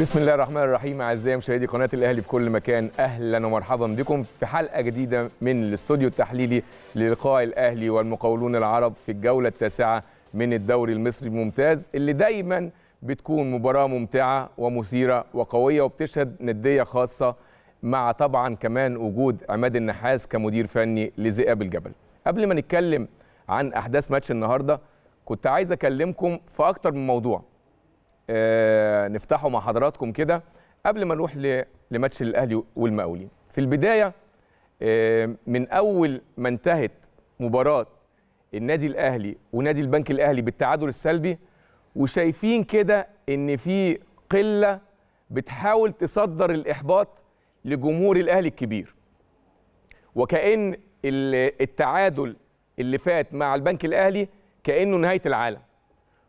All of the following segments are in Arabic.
بسم الله الرحمن الرحيم اعزائي مشاهدي قناه الاهلي في كل مكان اهلا ومرحبا بكم في حلقه جديده من الاستوديو التحليلي للقاء الاهلي والمقاولون العرب في الجوله التاسعه من الدوري المصري الممتاز اللي دايما بتكون مباراه ممتعه ومثيره وقويه وبتشهد نديه خاصه مع طبعا كمان وجود عماد النحاس كمدير فني لذئاب الجبل قبل ما نتكلم عن احداث ماتش النهارده كنت عايز اكلمكم في اكتر من موضوع آه، نفتحه مع حضراتكم كده قبل ما نروح لماتش الاهلي والمقاولين في البدايه آه، من اول ما انتهت مباراه النادي الاهلي ونادي البنك الاهلي بالتعادل السلبي وشايفين كده ان في قله بتحاول تصدر الاحباط لجمهور الاهلي الكبير وكأن التعادل اللي فات مع البنك الأهلي كأنه نهاية العالم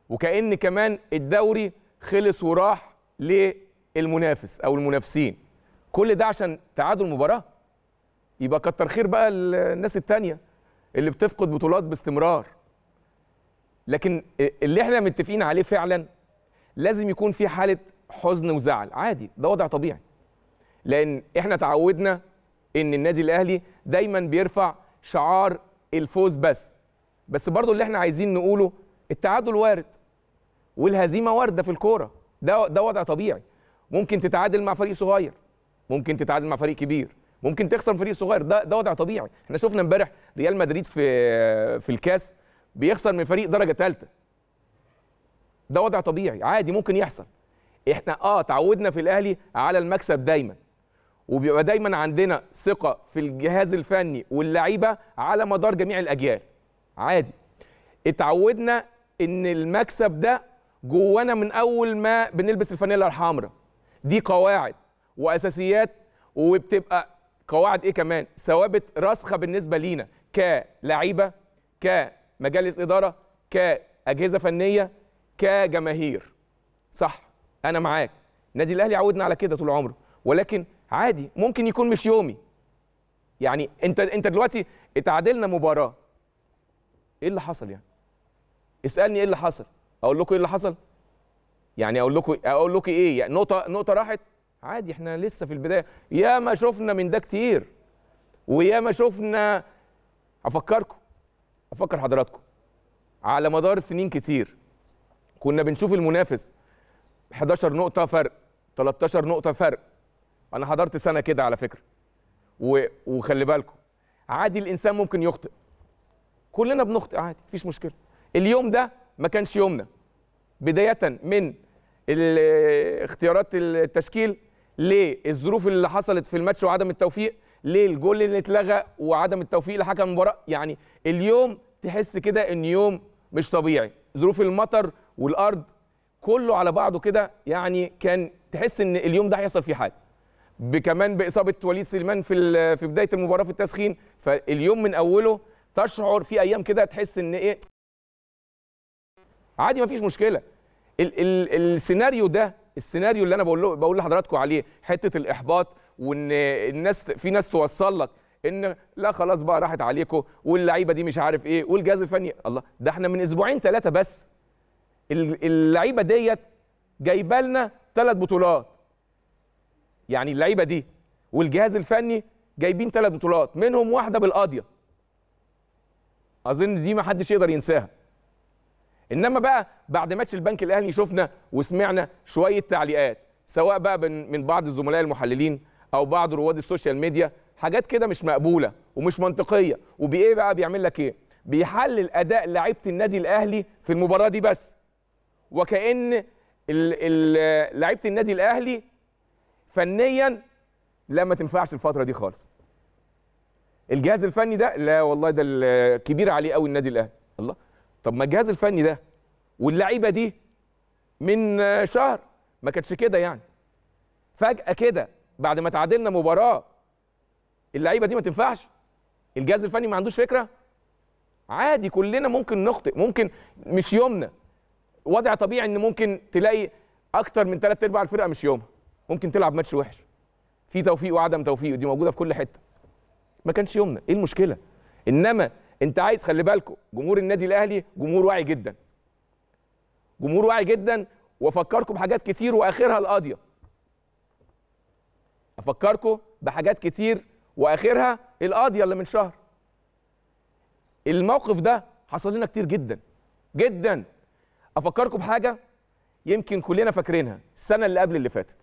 وكأن كمان الدوري خلص وراح للمنافس او المنافسين كل ده عشان تعادل مباراه يبقى كتر خير بقى الناس التانية اللي بتفقد بطولات باستمرار لكن اللي احنا متفقين عليه فعلا لازم يكون في حاله حزن وزعل عادي ده وضع طبيعي لان احنا تعودنا ان النادي الاهلي دايما بيرفع شعار الفوز بس بس برضو اللي احنا عايزين نقوله التعادل وارد والهزيمه وارده في الكوره ده ده وضع طبيعي ممكن تتعادل مع فريق صغير ممكن تتعادل مع فريق كبير ممكن تخسر من فريق صغير ده ده وضع طبيعي احنا شفنا امبارح ريال مدريد في في الكاس بيخسر من فريق درجه ثالثه ده وضع طبيعي عادي ممكن يحصل احنا اه تعودنا في الاهلي على المكسب دايما وبيبقى دايما عندنا ثقه في الجهاز الفني واللعيبه على مدار جميع الاجيال عادي اتعودنا ان المكسب ده جوانا من اول ما بنلبس الفانيلا الحمراء دي قواعد واساسيات وبتبقى قواعد ايه كمان ثوابت راسخه بالنسبه لينا كلعيبه كمجالس اداره كاجهزه فنيه كجماهير صح انا معاك النادي الاهلي عودنا على كده طول عمره ولكن عادي ممكن يكون مش يومي يعني انت انت دلوقتي اتعادلنا مباراه ايه اللي حصل يعني اسالني ايه اللي حصل اقول لكم ايه اللي حصل يعني اقول لكم اقول لكم ايه يعني نقطه نقطه راحت عادي احنا لسه في البدايه يا ما شفنا من ده كتير ويا ما شفنا افكركم افكر حضراتكم على مدار سنين كتير كنا بنشوف المنافس 11 نقطه فرق 13 نقطه فرق انا حضرت سنه كده على فكره و... وخلي بالكم عادي الانسان ممكن يخطئ كلنا بنخطئ عادي مفيش مشكله اليوم ده ما كانش يومنا بدايه من اختيارات التشكيل للظروف اللي حصلت في الماتش وعدم التوفيق للجول اللي اتلغى وعدم التوفيق لحكم المباراه يعني اليوم تحس كده ان يوم مش طبيعي ظروف المطر والارض كله على بعضه كده يعني كان تحس ان اليوم ده هيحصل فيه حاجه بكمان باصابه وليد سليمان في في بدايه المباراه في التسخين فاليوم من اوله تشعر في ايام كده تحس ان ايه عادي مفيش مشكله ال ال السيناريو ده السيناريو اللي انا بقول له بقول لحضراتكم عليه حته الاحباط وان الناس في ناس توصل لك ان لا خلاص بقى راحت عليكم واللعيبه دي مش عارف ايه والجهاز الفني الله ده احنا من اسبوعين ثلاثه بس اللعيبه ديت جايبه لنا ثلاث بطولات يعني اللعيبه دي والجهاز الفني جايبين ثلاث بطولات منهم واحده بالقاضيه اظن دي ما حدش يقدر ينساها انما بقى بعد ماتش البنك الاهلي شفنا وسمعنا شويه تعليقات سواء بقى من بعض الزملاء المحللين او بعض رواد السوشيال ميديا حاجات كده مش مقبوله ومش منطقيه وبايه بقى بيعمل لك ايه بيحلل اداء لعيبه النادي الاهلي في المباراه دي بس وكان لعيبه النادي الاهلي فنيا لا ما تنفعش الفتره دي خالص الجهاز الفني ده لا والله ده الكبير عليه قوي النادي الاهلي الله طب ما الجهاز الفني ده واللعيبه دي من شهر ما كانتش كده يعني فجاه كده بعد ما تعادلنا مباراه اللعيبه دي ما تنفعش الجهاز الفني ما عندوش فكره عادي كلنا ممكن نخطئ ممكن مش يومنا وضع طبيعي ان ممكن تلاقي اكتر من ثلاث ارباع الفرقه مش يومها ممكن تلعب ماتش وحش في توفيق وعدم توفيق دي موجوده في كل حته ما كانش يومنا ايه المشكله انما انت عايز خلي بالكم جمهور النادي الاهلي جمهور واعي جدا جمهور واعي جدا وافكركم بحاجات كتير واخرها القاضيه افكركم بحاجات كتير واخرها القاضيه اللي من شهر الموقف ده حصل لنا كتير جدا جدا افكركم بحاجه يمكن كلنا فاكرينها السنه اللي قبل اللي فاتت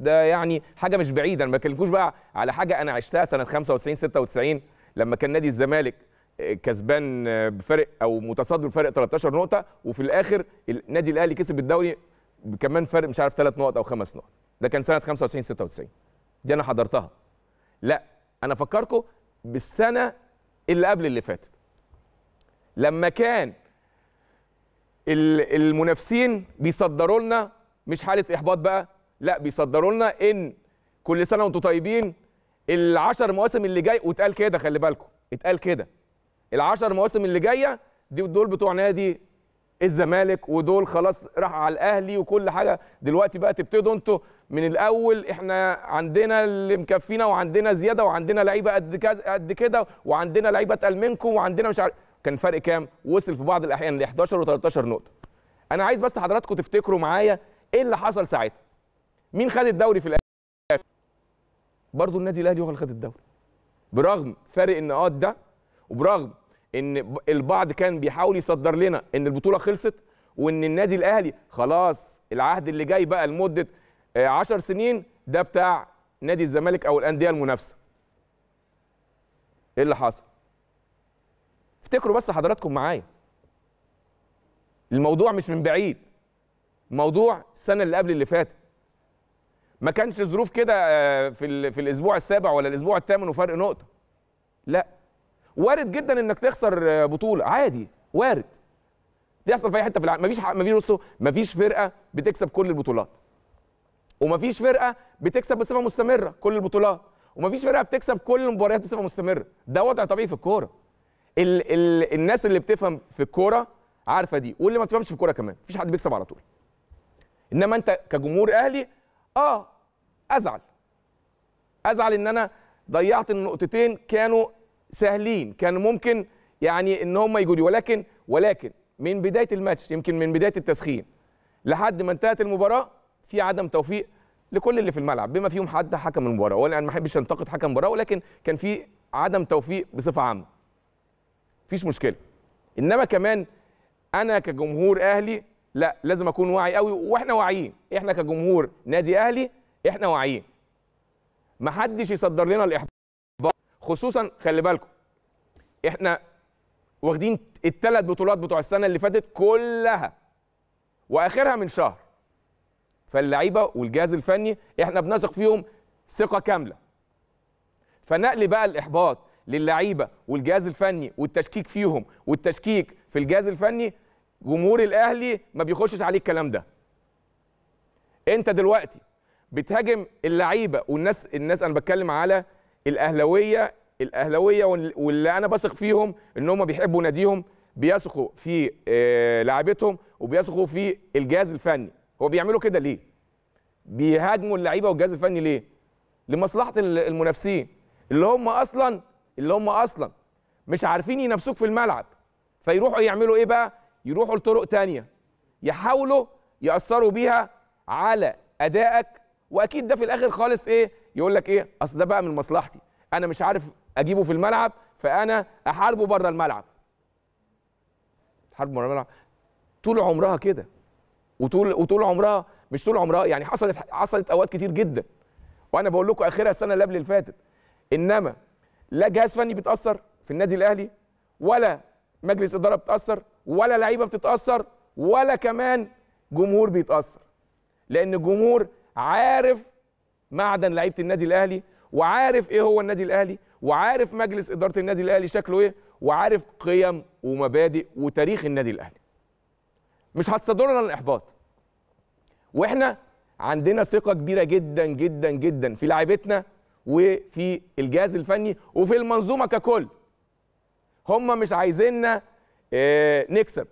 ده يعني حاجه مش بعيده انا ما بكلمكوش بقى على حاجه انا عشتها سنه 95 96 لما كان نادي الزمالك كسبان بفرق او متصدر بفرق 13 نقطه وفي الاخر النادي الاهلي كسب الدوري كمان فرق مش عارف 3 نقط او 5 نقط ده كان سنه 95 96 دي انا حضرتها لا انا افكركم بالسنه اللي قبل اللي فاتت لما كان المنافسين بيصدروا لنا مش حاله احباط بقى لا بيصدروا لنا ان كل سنه وانتم طيبين العشر مواسم اللي جاي واتقال كده خلي بالكم اتقال كده العشر مواسم اللي جايه دي دول بتوع نادي الزمالك ودول خلاص راح على الاهلي وكل حاجه دلوقتي بقى تبتدوا انتوا من الاول احنا عندنا اللي مكفينا وعندنا زياده وعندنا لعيبه قد قد كده وعندنا لعيبه اتقل منكم وعندنا مش عارف كان فرق كام وصل في بعض الاحيان ل 11 و13 نقطه انا عايز بس حضراتكم تفتكروا معايا ايه اللي حصل ساعتها مين خد الدوري في الاخر برضه النادي الاهلي هو اللي خد الدوري برغم فارق النقاط ده وبرغم ان البعض كان بيحاول يصدر لنا ان البطوله خلصت وان النادي الاهلي خلاص العهد اللي جاي بقى لمده 10 آه، سنين ده بتاع نادي الزمالك او الانديه المنافسه ايه اللي حصل افتكروا بس حضراتكم معايا الموضوع مش من بعيد موضوع السنه اللي قبل اللي فاتت ما كانش ظروف كده آه، في في الاسبوع السابع ولا الاسبوع الثامن وفرق نقطه لا وارد جدا انك تخسر بطوله عادي وارد بيحصل في اي حته في العالم مفيش مفيش بصوا مفيش فرقه بتكسب كل البطولات ومفيش فرقه بتكسب بصفه مستمره كل البطولات ومفيش فرقه بتكسب كل المباريات بصفه مستمره ده وضع طبيعي في الكوره ال ال الناس اللي بتفهم في الكوره عارفه دي واللي ما بتفهمش في الكوره كمان مفيش حد بيكسب على طول انما انت كجمهور اهلي اه ازعل ازعل ان انا ضيعت النقطتين كانوا سهلين كان ممكن يعني ان هم يجودوا ولكن ولكن من بدايه الماتش يمكن من بدايه التسخين لحد ما انتهت المباراه في عدم توفيق لكل اللي في الملعب بما فيهم حتى حكم المباراه ولا انا ما احبش انتقد حكم المباراه ولكن كان في عدم توفيق بصفه عامه مفيش مشكله انما كمان انا كجمهور اهلي لا لازم اكون واعي قوي واحنا واعيين احنا كجمهور نادي اهلي احنا واعيين محدش يصدر لنا الاحباط خصوصا خلي بالكم احنا واخدين الثلاث بطولات بتوع السنه اللي فاتت كلها واخرها من شهر فاللعيبه والجهاز الفني احنا بنثق فيهم ثقه كامله فنقل بقى الاحباط للعيبه والجهاز الفني والتشكيك فيهم والتشكيك في الجهاز الفني جمهور الاهلي ما بيخشش عليه الكلام ده انت دلوقتي بتهاجم اللعيبه والناس الناس انا بتكلم على الاهلاويه الاهلاويه واللي انا بثق فيهم ان هم بيحبوا ناديهم بيثقوا في آه، لعبتهم وبيثقوا في الجهاز الفني هو بيعملوا كده ليه بيهاجموا اللعيبه والجهاز الفني ليه لمصلحه المنافسين اللي هم اصلا اللي هم اصلا مش عارفين ينافسوك في الملعب فيروحوا يعملوا ايه بقى يروحوا لطرق تانية يحاولوا ياثروا بيها على ادائك واكيد ده في الاخر خالص ايه يقول لك ايه اصل ده بقى من مصلحتي انا مش عارف اجيبه في الملعب فانا احاربه بره الملعب حرب الملعب طول عمرها كده وطول وطول عمرها مش طول عمرها يعني حصلت حصلت اوقات كتير جدا وانا بقول لكم اخرها السنه اللي قبل اللي فاتت انما لا جهاز فني بيتاثر في النادي الاهلي ولا مجلس اداره بتاثر ولا لعيبه بتتاثر ولا كمان جمهور بيتاثر لان الجمهور عارف معدن لعيبه النادي الاهلي وعارف ايه هو النادي الاهلي وعارف مجلس اداره النادي الاهلي شكله ايه وعارف قيم ومبادئ وتاريخ النادي الاهلي مش هتصدرنا الاحباط واحنا عندنا ثقه كبيره جدا جدا جدا في لعيبتنا وفي الجهاز الفني وفي المنظومه ككل هم مش عايزيننا آه، نكسب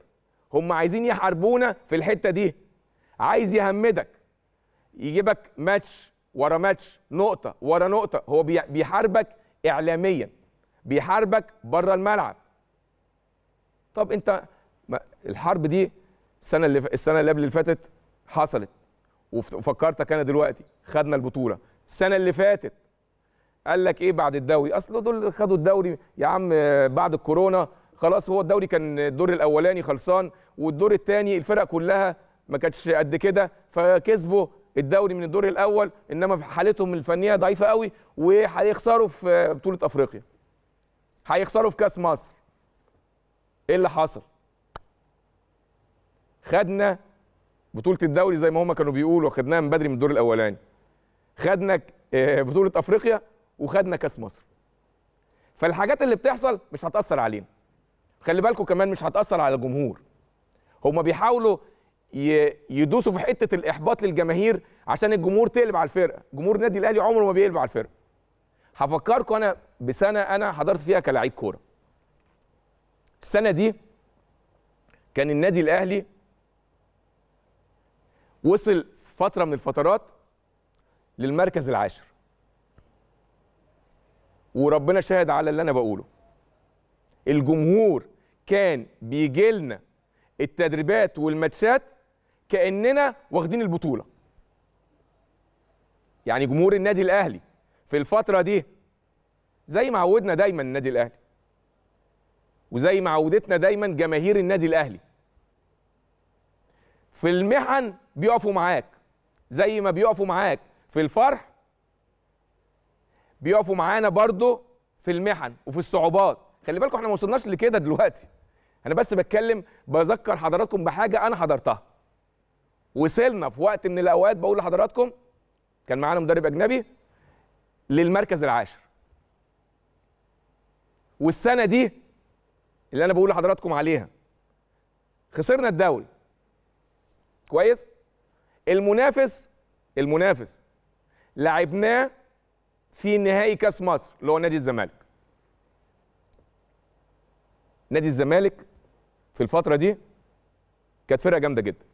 هم عايزين يحاربونا في الحته دي عايز يهمدك يجيبك ماتش ورا ماتش نقطه ورا نقطه هو بيحاربك اعلاميا بيحاربك بره الملعب طب انت الحرب دي السنه اللي السنه اللي قبل اللي فاتت حصلت وفكرتك انا دلوقتي خدنا البطوله السنه اللي فاتت قال لك ايه بعد الدوري اصل دول خدوا الدوري يا عم بعد الكورونا خلاص هو الدوري كان الدور الاولاني خلصان والدور الثاني الفرق كلها ما كانتش قد كده فكسبوا الدوري من الدور الاول انما في حالتهم الفنيه ضعيفه قوي وهيخسروا في بطوله افريقيا هيخسروا في كاس مصر ايه اللي حصل خدنا بطوله الدوري زي ما هم كانوا بيقولوا خدناها من بدري من الدور الاولاني خدنا آه، بطوله افريقيا وخدنا كاس مصر فالحاجات اللي بتحصل مش هتاثر علينا خلي بالكم كمان مش هتاثر على الجمهور هما بيحاولوا يدوسوا في حته الاحباط للجماهير عشان الجمهور تقلب على الفرقه جمهور النادي الاهلي عمره ما بيقلب على الفرقه هفكركم انا بسنه انا حضرت فيها كلاعب كوره السنه دي كان النادي الاهلي وصل فتره من الفترات للمركز العاشر وربنا شاهد على اللي انا بقوله الجمهور كان بيجي لنا التدريبات والماتشات كاننا واخدين البطوله يعني جمهور النادي الاهلي في الفتره دي زي ما عودنا دايما النادي الاهلي وزي ما عودتنا دايما جماهير النادي الاهلي في المحن بيقفوا معاك زي ما بيقفوا معاك في الفرح بيقفوا معانا برضه في المحن وفي الصعوبات خلي بالكم احنا ما وصلناش لكده دلوقتي انا بس بتكلم بذكر حضراتكم بحاجه انا حضرتها وصلنا في وقت من الاوقات بقول لحضراتكم كان معانا مدرب اجنبي للمركز العاشر والسنه دي اللي انا بقول لحضراتكم عليها خسرنا الدوري كويس المنافس المنافس لعبناه في نهائي كاس مصر اللي هو نادي الزمالك نادي الزمالك في الفتره دي كانت فرقه جامده جدا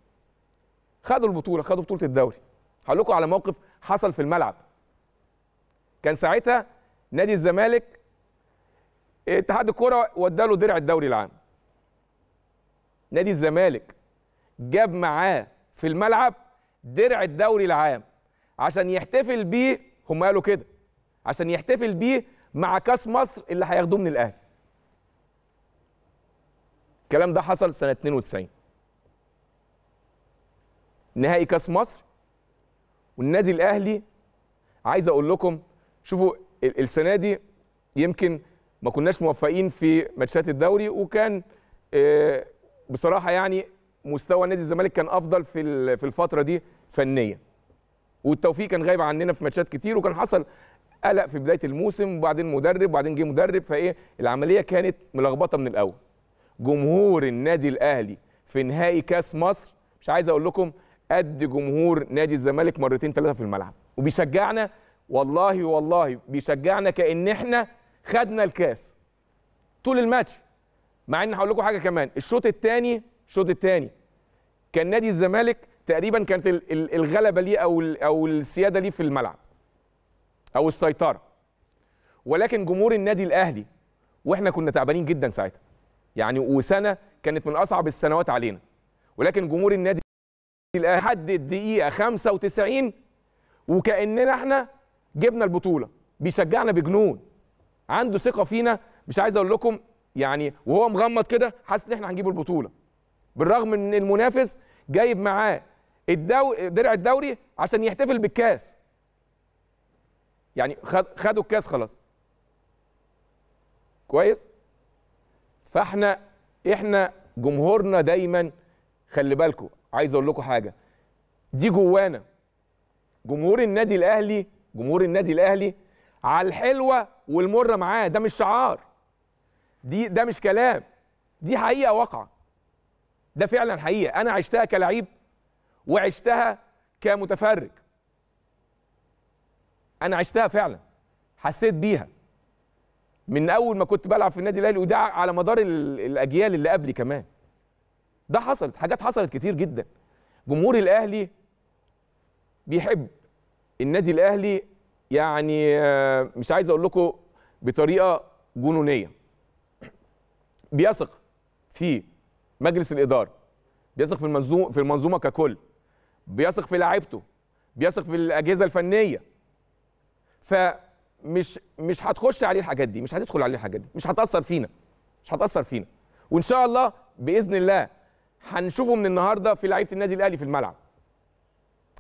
خدوا البطوله خدوا بطوله الدوري هقول لكم على موقف حصل في الملعب كان ساعتها نادي الزمالك اتحاد الكوره وداله درع الدوري العام نادي الزمالك جاب معاه في الملعب درع الدوري العام عشان يحتفل بيه هم قالوا كده عشان يحتفل بيه مع كاس مصر اللي هياخدوه من الاهلي الكلام ده حصل سنه 92 نهائي كاس مصر والنادي الاهلي عايز اقول لكم شوفوا السنه دي يمكن ما كناش موفقين في ماتشات الدوري وكان آه، بصراحه يعني مستوى نادي الزمالك كان افضل في في الفتره دي فنيا والتوفيق كان غايب عننا في ماتشات كتير وكان حصل قلق في بدايه الموسم وبعدين مدرب وبعدين جه مدرب فايه العمليه كانت ملخبطه من الاول جمهور النادي الاهلي في نهائي كاس مصر مش عايز اقول لكم قد جمهور نادي الزمالك مرتين ثلاثه في الملعب وبيشجعنا والله والله بيشجعنا كان احنا خدنا الكاس طول الماتش مع ان هقول لكم حاجه كمان الشوط الثاني الشوط الثاني كان نادي الزمالك تقريبا كانت الغلبه ليه او او السياده ليه في الملعب او السيطره ولكن جمهور النادي الاهلي واحنا كنا تعبانين جدا ساعتها يعني وسنه كانت من اصعب السنوات علينا ولكن جمهور النادي لحد الدقيقه 95 وكاننا احنا جبنا البطوله بيشجعنا بجنون عنده ثقه فينا مش عايز اقول لكم يعني وهو مغمض كده حاسس ان احنا هنجيب البطوله بالرغم ان المنافس جايب معاه الدوري درع الدوري عشان يحتفل بالكاس يعني خدوا الكاس خلاص كويس فاحنا احنا جمهورنا دايما خلي بالكم عايز اقول لكم حاجه دي جوانا جمهور النادي الاهلي جمهور النادي الاهلي على الحلوه والمره معاه ده مش شعار دي ده مش كلام دي حقيقه واقعه ده فعلا حقيقه انا عشتها كلعيب وعشتها كمتفرج انا عشتها فعلا حسيت بيها من اول ما كنت بلعب في النادي الاهلي وده على مدار الاجيال اللي قبلي كمان ده حصلت حاجات حصلت كتير جدا جمهور الاهلي بيحب النادي الاهلي يعني آه، مش عايز اقول لكم بطريقه جنونيه بيثق في مجلس الاداره بيثق في المنظومه في المنظومه ككل بيثق في لعيبته بيثق في الاجهزه الفنيه فمش مش هتخش عليه الحاجات دي مش هتدخل عليه الحاجات دي مش هتاثر فينا مش هتاثر فينا وان شاء الله باذن الله هنشوفه من النهارده في لعيبه النادي الاهلي في الملعب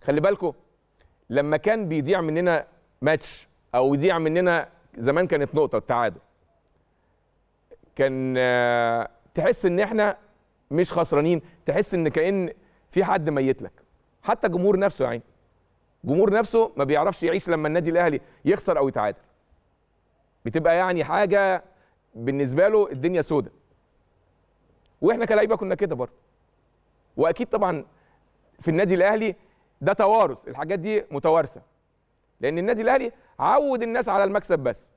خلي بالكم لما كان بيضيع مننا ماتش او يضيع مننا زمان كانت نقطه التعادل كان آه، تحس ان احنا مش خسرانين تحس ان كان في حد ميت لك حتى الجمهور نفسه يا عيني الجمهور نفسه ما بيعرفش يعيش لما النادي الاهلي يخسر او يتعادل بتبقى يعني حاجه بالنسبه له الدنيا سودة واحنا كلاعيبه كنا كده برضه واكيد طبعا في النادي الاهلي ده توارث الحاجات دي متوارثه لان النادي الاهلي عود الناس على المكسب بس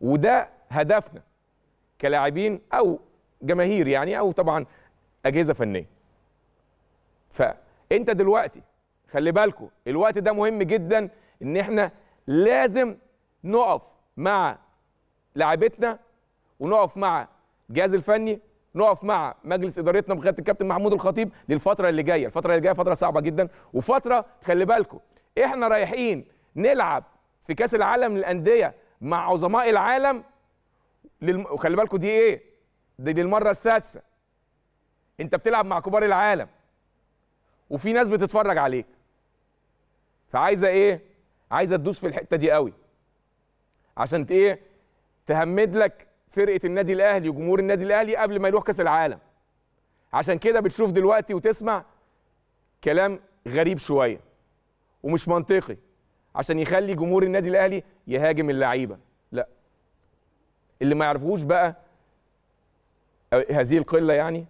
وده هدفنا كلاعبين او جماهير يعني او طبعا اجهزه فنيه فانت دلوقتي خلي بالكم الوقت ده مهم جدا ان احنا لازم نقف مع لاعبتنا ونقف مع الجهاز الفني نقف مع مجلس ادارتنا بقياده الكابتن محمود الخطيب للفتره اللي جايه الفتره اللي جايه فتره صعبه جدا وفتره خلي بالكم احنا رايحين نلعب في كاس العالم للانديه مع عظماء العالم للم... وخلي بالكم دي ايه دي للمره السادسه انت بتلعب مع كبار العالم وفي ناس بتتفرج عليك فعايزه ايه عايزه تدوس في الحته دي قوي عشان ايه تهمد لك فرقه النادي الاهلي وجمهور النادي الاهلي قبل ما يروح كاس العالم عشان كده بتشوف دلوقتي وتسمع كلام غريب شويه ومش منطقي عشان يخلي جمهور النادي الاهلي يهاجم اللعيبه لا اللي ما يعرفوش بقى آه، هذه القله يعني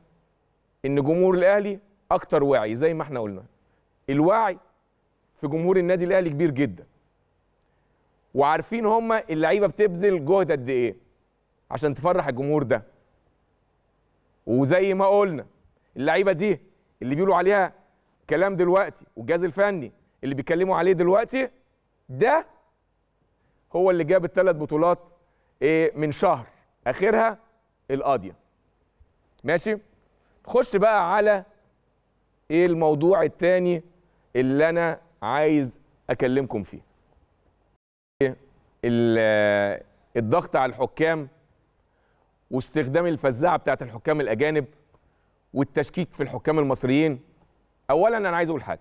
ان جمهور الاهلي اكتر وعي زي ما احنا قلنا الوعي في جمهور النادي الاهلي كبير جدا وعارفين هم اللعيبه بتبذل جهد قد ايه عشان تفرح الجمهور ده وزي ما قلنا اللعيبه دي اللي بيقولوا عليها كلام دلوقتي والجهاز الفني اللي بيتكلموا عليه دلوقتي ده هو اللي جاب الثلاث بطولات إيه، من شهر اخرها القاضيه ماشي خش بقى على ايه الموضوع الثاني اللي انا عايز اكلمكم فيه إيه الضغط على الحكام واستخدام الفزاعه بتاعت الحكام الاجانب والتشكيك في الحكام المصريين اولا انا عايز اقول حاجه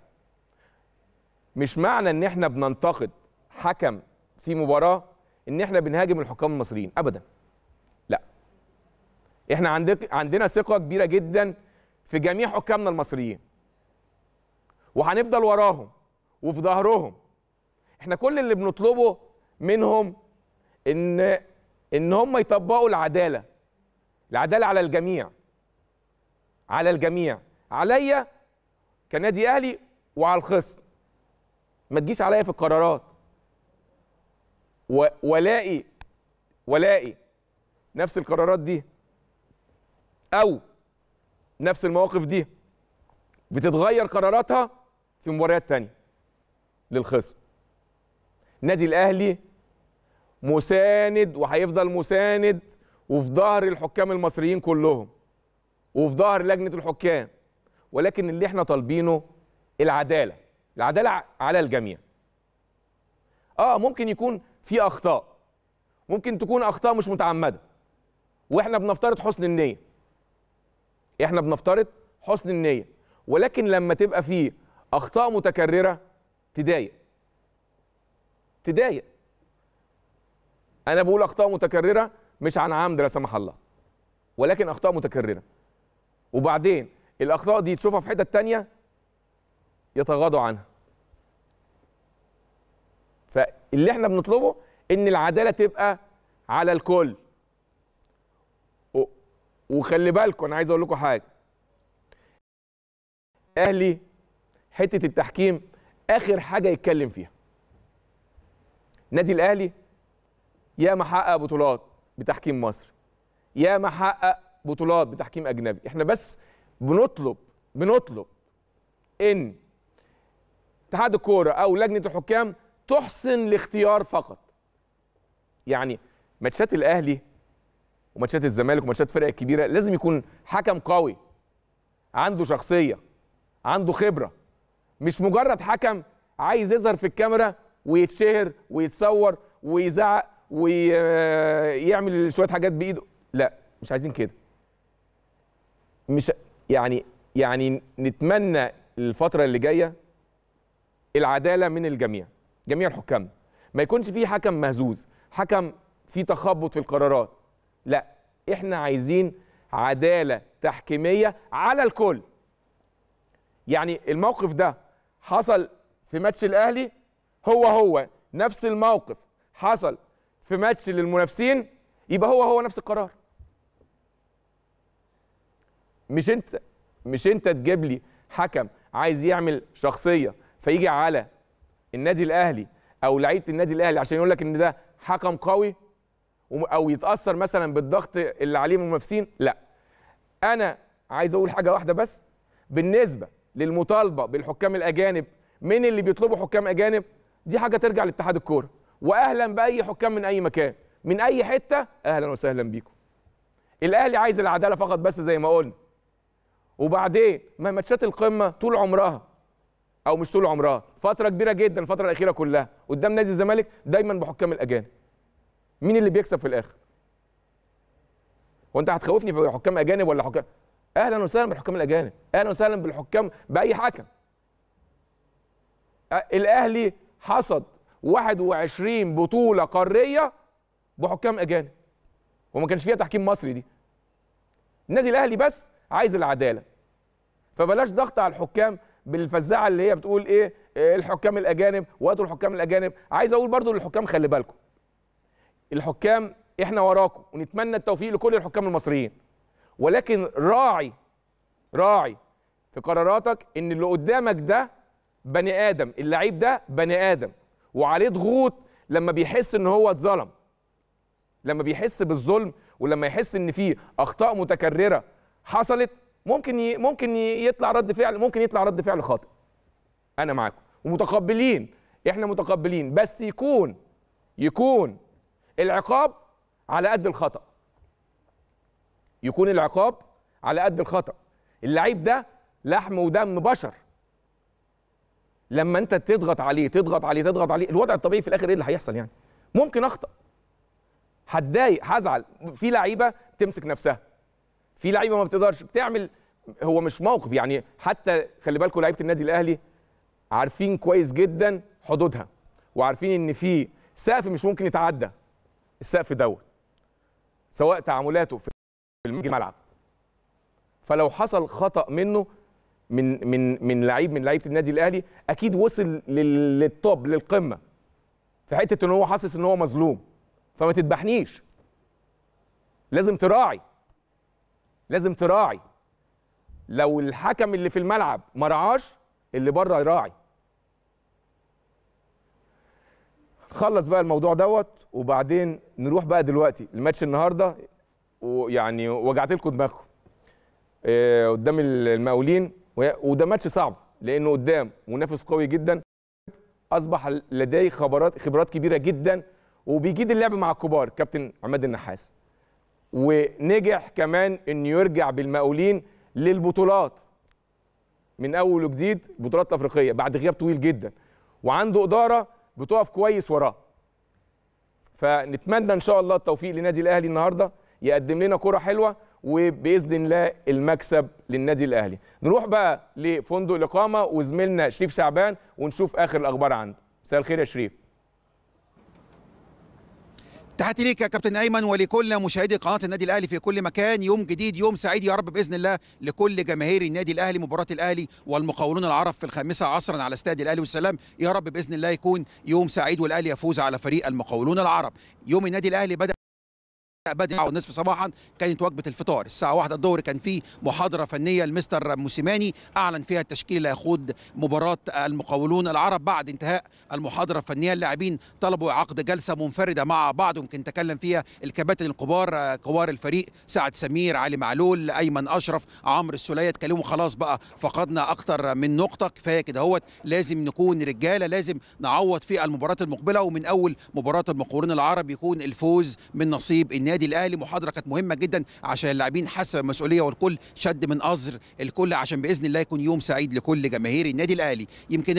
مش معنى ان احنا بننتقد حكم في مباراه ان احنا بنهاجم الحكام المصريين ابدا لا احنا عندك عندنا ثقه كبيره جدا في جميع حكامنا المصريين وهنفضل وراهم وفي ظهرهم احنا كل اللي بنطلبه منهم ان ان هم يطبقوا العداله العداله على الجميع على الجميع عليا كنادي اهلي وعلى الخصم ما تجيش عليا في القرارات ولاقي ولاقي نفس القرارات دي او نفس المواقف دي بتتغير قراراتها في مباريات تانية للخصم نادي الاهلي مساند وهيفضل مساند وفي ظهر الحكام المصريين كلهم وفي ظهر لجنه الحكام ولكن اللي احنا طالبينه العداله العداله على الجميع اه ممكن يكون في اخطاء ممكن تكون اخطاء مش متعمده واحنا بنفترض حسن النيه احنا بنفترض حسن النيه ولكن لما تبقى في اخطاء متكرره تضايق تضايق انا بقول اخطاء متكرره مش عن عمد لا سمح الله ولكن اخطاء متكرره وبعدين الاخطاء دي تشوفها في حته تانية يتغاضوا عنها فاللي احنا بنطلبه ان العداله تبقى على الكل وخلي بالكم انا عايز اقول لكم حاجه اهلي حته التحكيم اخر حاجه يتكلم فيها نادي الاهلي ياما حقق بطولات بتحكيم مصري يا ما حقق بطولات بتحكيم اجنبي احنا بس بنطلب بنطلب ان اتحاد الكوره او لجنه الحكام تحسن الاختيار فقط يعني ماتشات الاهلي وماتشات الزمالك وماتشات الفرق الكبيره لازم يكون حكم قوي عنده شخصيه عنده خبره مش مجرد حكم عايز يظهر في الكاميرا ويتشهر ويتصور ويزعق ويعمل شويه حاجات بايده لا مش عايزين كده مش يعني يعني نتمنى الفتره اللي جايه العداله من الجميع جميع الحكام ما يكونش في حكم مهزوز حكم في تخبط في القرارات لا احنا عايزين عداله تحكيميه على الكل يعني الموقف ده حصل في ماتش الاهلي هو هو نفس الموقف حصل في ماتش للمنافسين يبقى هو هو نفس القرار مش انت مش انت تجيب لي حكم عايز يعمل شخصيه فيجي على النادي الاهلي او لعيبه النادي الاهلي عشان يقول لك ان ده حكم قوي او يتاثر مثلا بالضغط اللي عليه من المنافسين لا انا عايز اقول حاجه واحده بس بالنسبه للمطالبه بالحكام الاجانب من اللي بيطلبوا حكام اجانب دي حاجه ترجع لاتحاد الكوره واهلا باي حكام من اي مكان من اي حته اهلا وسهلا بيكم الاهلي عايز العداله فقط بس زي ما قلنا وبعدين ما ماتشات القمه طول عمرها او مش طول عمرها فتره كبيره جدا الفتره الاخيره كلها قدام نادي الزمالك دايما بحكام الاجانب مين اللي بيكسب في الاخر وانت هتخوفني هتخوفني بحكام اجانب ولا حكام اهلا وسهلا بالحكام الاجانب اهلا وسهلا بالحكام باي حكم الاهلي حصد 21 بطوله قاريه بحكام اجانب وما كانش فيها تحكيم مصري دي النادي الاهلي بس عايز العداله فبلاش ضغط على الحكام بالفزاعه اللي هي بتقول إيه،, ايه, الحكام الاجانب وقتوا الحكام الاجانب عايز اقول برضو للحكام خلي بالكم الحكام احنا وراكم ونتمنى التوفيق لكل الحكام المصريين ولكن راعي راعي في قراراتك ان اللي قدامك ده بني ادم اللعيب ده بني ادم وعليه ضغوط لما بيحس ان هو اتظلم لما بيحس بالظلم ولما يحس ان في اخطاء متكرره حصلت ممكن ي... ممكن يطلع رد فعل ممكن يطلع رد فعل خاطئ انا معاكم ومتقبلين احنا متقبلين بس يكون يكون العقاب على قد الخطا يكون العقاب على قد الخطا اللعيب ده لحم ودم بشر لما انت تضغط عليه تضغط عليه تضغط عليه الوضع الطبيعي في الاخر ايه اللي هيحصل يعني ممكن اخطا هتضايق هزعل في لعيبه تمسك نفسها في لعيبه ما بتقدرش بتعمل هو مش موقف يعني حتى خلي بالكم لعيبه النادي الاهلي عارفين كويس جدا حدودها وعارفين ان في سقف مش ممكن يتعدى السقف دوت سواء تعاملاته في الملعب فلو حصل خطا منه من من من لعيب من لعيبه النادي الاهلي اكيد وصل للتوب للقمه في حته ان هو حاسس ان هو مظلوم فما تذبحنيش لازم تراعي لازم تراعي لو الحكم اللي في الملعب ما رعاش اللي بره يراعي خلص بقى الموضوع دوت وبعدين نروح بقى دلوقتي الماتش النهارده ويعني وجعت لكم دماغكم آه، قدام المقاولين وده ماتش صعب لانه قدام منافس قوي جدا اصبح لديه خبرات خبرات كبيره جدا وبيجيد اللعب مع الكبار كابتن عماد النحاس ونجح كمان انه يرجع بالمقاولين للبطولات من اول وجديد البطولات الافريقيه بعد غياب طويل جدا وعنده اداره بتقف كويس وراه فنتمنى ان شاء الله التوفيق لنادي الاهلي النهارده يقدم لنا كره حلوه وباذن الله المكسب للنادي الاهلي نروح بقى لفندق الاقامه وزميلنا شريف شعبان ونشوف اخر الاخبار عنده مساء الخير يا شريف تحياتي ليك يا كابتن ايمن ولكل مشاهدي قناه النادي الاهلي في كل مكان يوم جديد يوم سعيد يا رب باذن الله لكل جماهير النادي الاهلي مباراه الاهلي والمقاولون العرب في الخامسه عصرا على استاد الاهلي والسلام يا رب باذن الله يكون يوم سعيد والاهلي يفوز على فريق المقاولون العرب يوم النادي الاهلي بدا بدري او نصف صباحا كانت وجبه الفطار الساعه 1 الظهر كان في محاضره فنيه لمستر موسيماني اعلن فيها التشكيل اللي هيخوض مباراه المقاولون العرب بعد انتهاء المحاضره الفنيه اللاعبين طلبوا عقد جلسه منفرده مع بعض يمكن تكلم فيها الكباتن الكبار كبار الفريق سعد سمير علي معلول ايمن اشرف عمرو السوليه اتكلموا خلاص بقى فقدنا اكتر من نقطه كفايه كده هوت لازم نكون رجاله لازم نعوض في المباراه المقبله ومن اول مباراه المقاولون العرب يكون الفوز من نصيب النادي النادي الاهلي محاضره كانت مهمه جدا عشان اللاعبين حاسه بالمسؤوليه والكل شد من قصر الكل عشان باذن الله يكون يوم سعيد لكل جماهير النادي الاهلي يمكن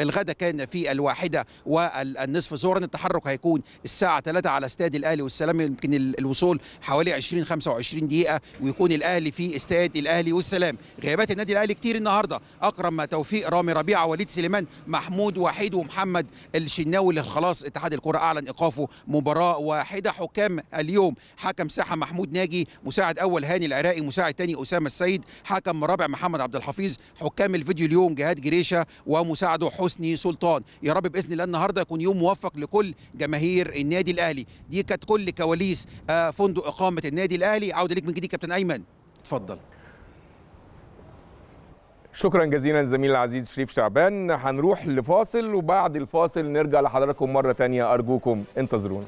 الغدا كان في الواحده والنصف ظهرا التحرك هيكون الساعه 3 على استاد الاهلي والسلام يمكن الوصول حوالي 20 25 دقيقه ويكون الاهلي في استاد الاهلي والسلام غيابات النادي الاهلي كتير النهارده اكرم توفيق رامي ربيعه وليد سليمان محمود وحيد ومحمد الشناوي اللي خلاص اتحاد الكره اعلن ايقافه مباراه واحده حكام اليوم حكم ساحه محمود ناجي مساعد اول هاني العراقي مساعد ثاني اسامه السيد حكم رابع محمد عبد الحفيظ حكام الفيديو اليوم جهاد جريشه ومساعده حسني سلطان يا رب باذن الله النهارده يكون يوم موفق لكل جماهير النادي الاهلي دي كانت كل كواليس آه، فندق اقامه النادي الاهلي عوده ليك من جديد كابتن ايمن اتفضل شكرا جزيلا الزميل العزيز شريف شعبان هنروح لفاصل وبعد الفاصل نرجع لحضراتكم مره ثانيه ارجوكم انتظرونا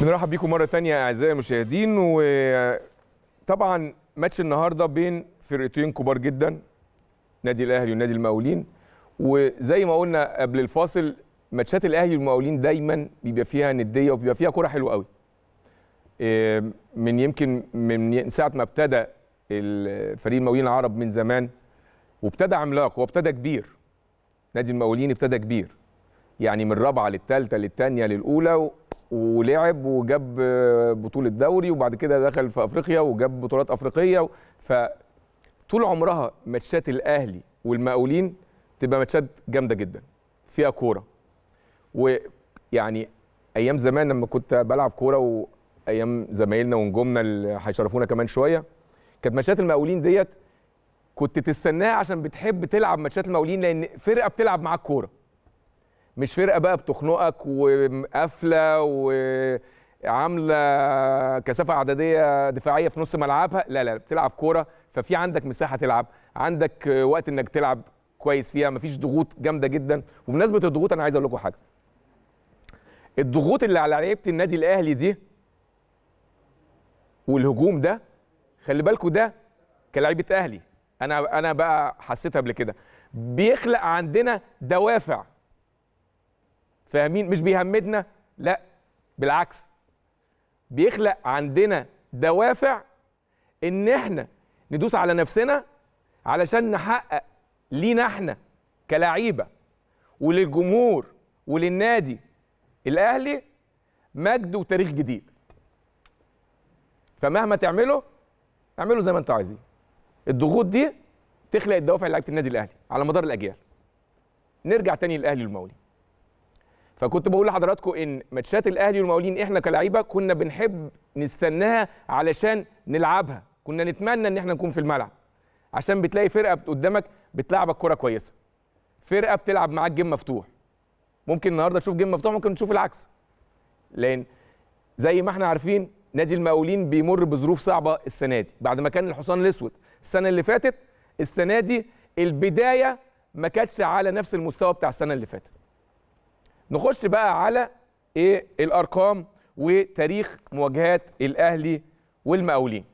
بنرحب بيكم مره ثانيه اعزائي المشاهدين وطبعا ماتش النهارده بين فرقتين كبار جدا نادي الاهلي ونادي المقاولين وزي ما قلنا قبل الفاصل ماتشات الاهلي والمقاولين دايما بيبقى فيها نديه وبيبقى فيها كوره حلوه قوي من يمكن من ساعه ما ابتدى الفريق المقاولين العرب من زمان وابتدى عملاق وابتدى كبير نادي المقاولين ابتدى كبير يعني من الرابعه للثالثه للثانيه للاولى ولعب وجاب بطوله دوري وبعد كده دخل في افريقيا وجاب بطولات افريقيه ف طول عمرها ماتشات الاهلي والمقاولين تبقى ماتشات جامده جدا فيها كوره ويعني ايام زمان لما كنت بلعب كوره وايام زمايلنا ونجومنا اللي هيشرفونا كمان شويه كانت ماتشات المقاولين ديت كنت تستناها عشان بتحب تلعب ماتشات المقاولين لان فرقه بتلعب معاك كوره مش فرقه بقى بتخنقك وقافله وعامله كثافه عدديه دفاعيه في نص ملعبها لا لا بتلعب كوره ففي عندك مساحه تلعب عندك وقت انك تلعب كويس فيها مفيش ضغوط جامده جدا وبمناسبه الضغوط انا عايز اقول لكم حاجه الضغوط اللي على لعيبه النادي الاهلي دي والهجوم ده خلي بالكم ده كلعيبه اهلي انا انا بقى حسيتها قبل كده بيخلق عندنا دوافع فاهمين مش بيهمدنا لا بالعكس بيخلق عندنا دوافع ان احنا ندوس على نفسنا علشان نحقق لينا احنا كلعيبه وللجمهور وللنادي الاهلي مجد وتاريخ جديد فمهما تعمله اعمله زي ما انتوا عايزين الضغوط دي تخلق الدوافع لعيبه النادي الاهلي على مدار الاجيال نرجع تاني للاهلي المولي فكنت بقول لحضراتكم ان ماتشات الاهلي والمقاولين احنا كلاعيبه كنا بنحب نستناها علشان نلعبها كنا نتمنى ان احنا نكون في الملعب عشان بتلاقي فرقه قدامك بتلعبك كره كويسه فرقه بتلعب معاك جيم مفتوح ممكن النهارده تشوف جيم مفتوح ممكن تشوف العكس لان زي ما احنا عارفين نادي المقاولين بيمر بظروف صعبه السنه دي بعد ما كان الحصان الاسود السنه اللي فاتت السنه دي البدايه ما كانتش على نفس المستوى بتاع السنه اللي فاتت نخش بقى على ايه الارقام وتاريخ مواجهات الاهلي والمقاولين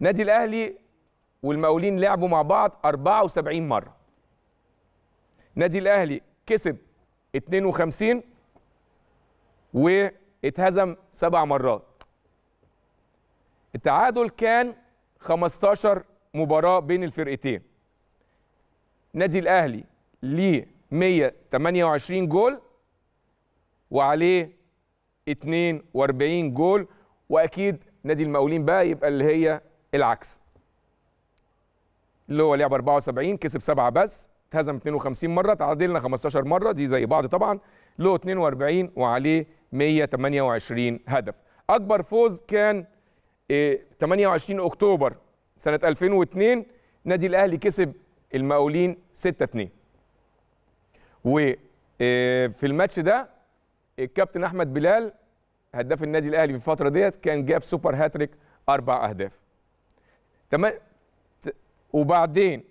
نادي الاهلي والمقاولين لعبوا مع بعض 74 مره نادي الاهلي كسب 52 واتهزم سبع مرات التعادل كان 15 مباراه بين الفرقتين نادي الاهلي ليه 128 جول وعليه 42 جول واكيد نادي المقاولين بقى يبقى اللي هي العكس اللي هو لعب 74 كسب 7 بس اتهزم 52 مره تعادلنا 15 مره دي زي بعض طبعا له 42 وعليه 128 هدف اكبر فوز كان 28 آه، اكتوبر سنه 2002 نادي الاهلي كسب المقاولين 6 2 وفي آه، الماتش ده الكابتن احمد بلال هداف النادي الاهلي في الفتره ديت كان جاب سوبر هاتريك اربع اهداف تمام وبعدين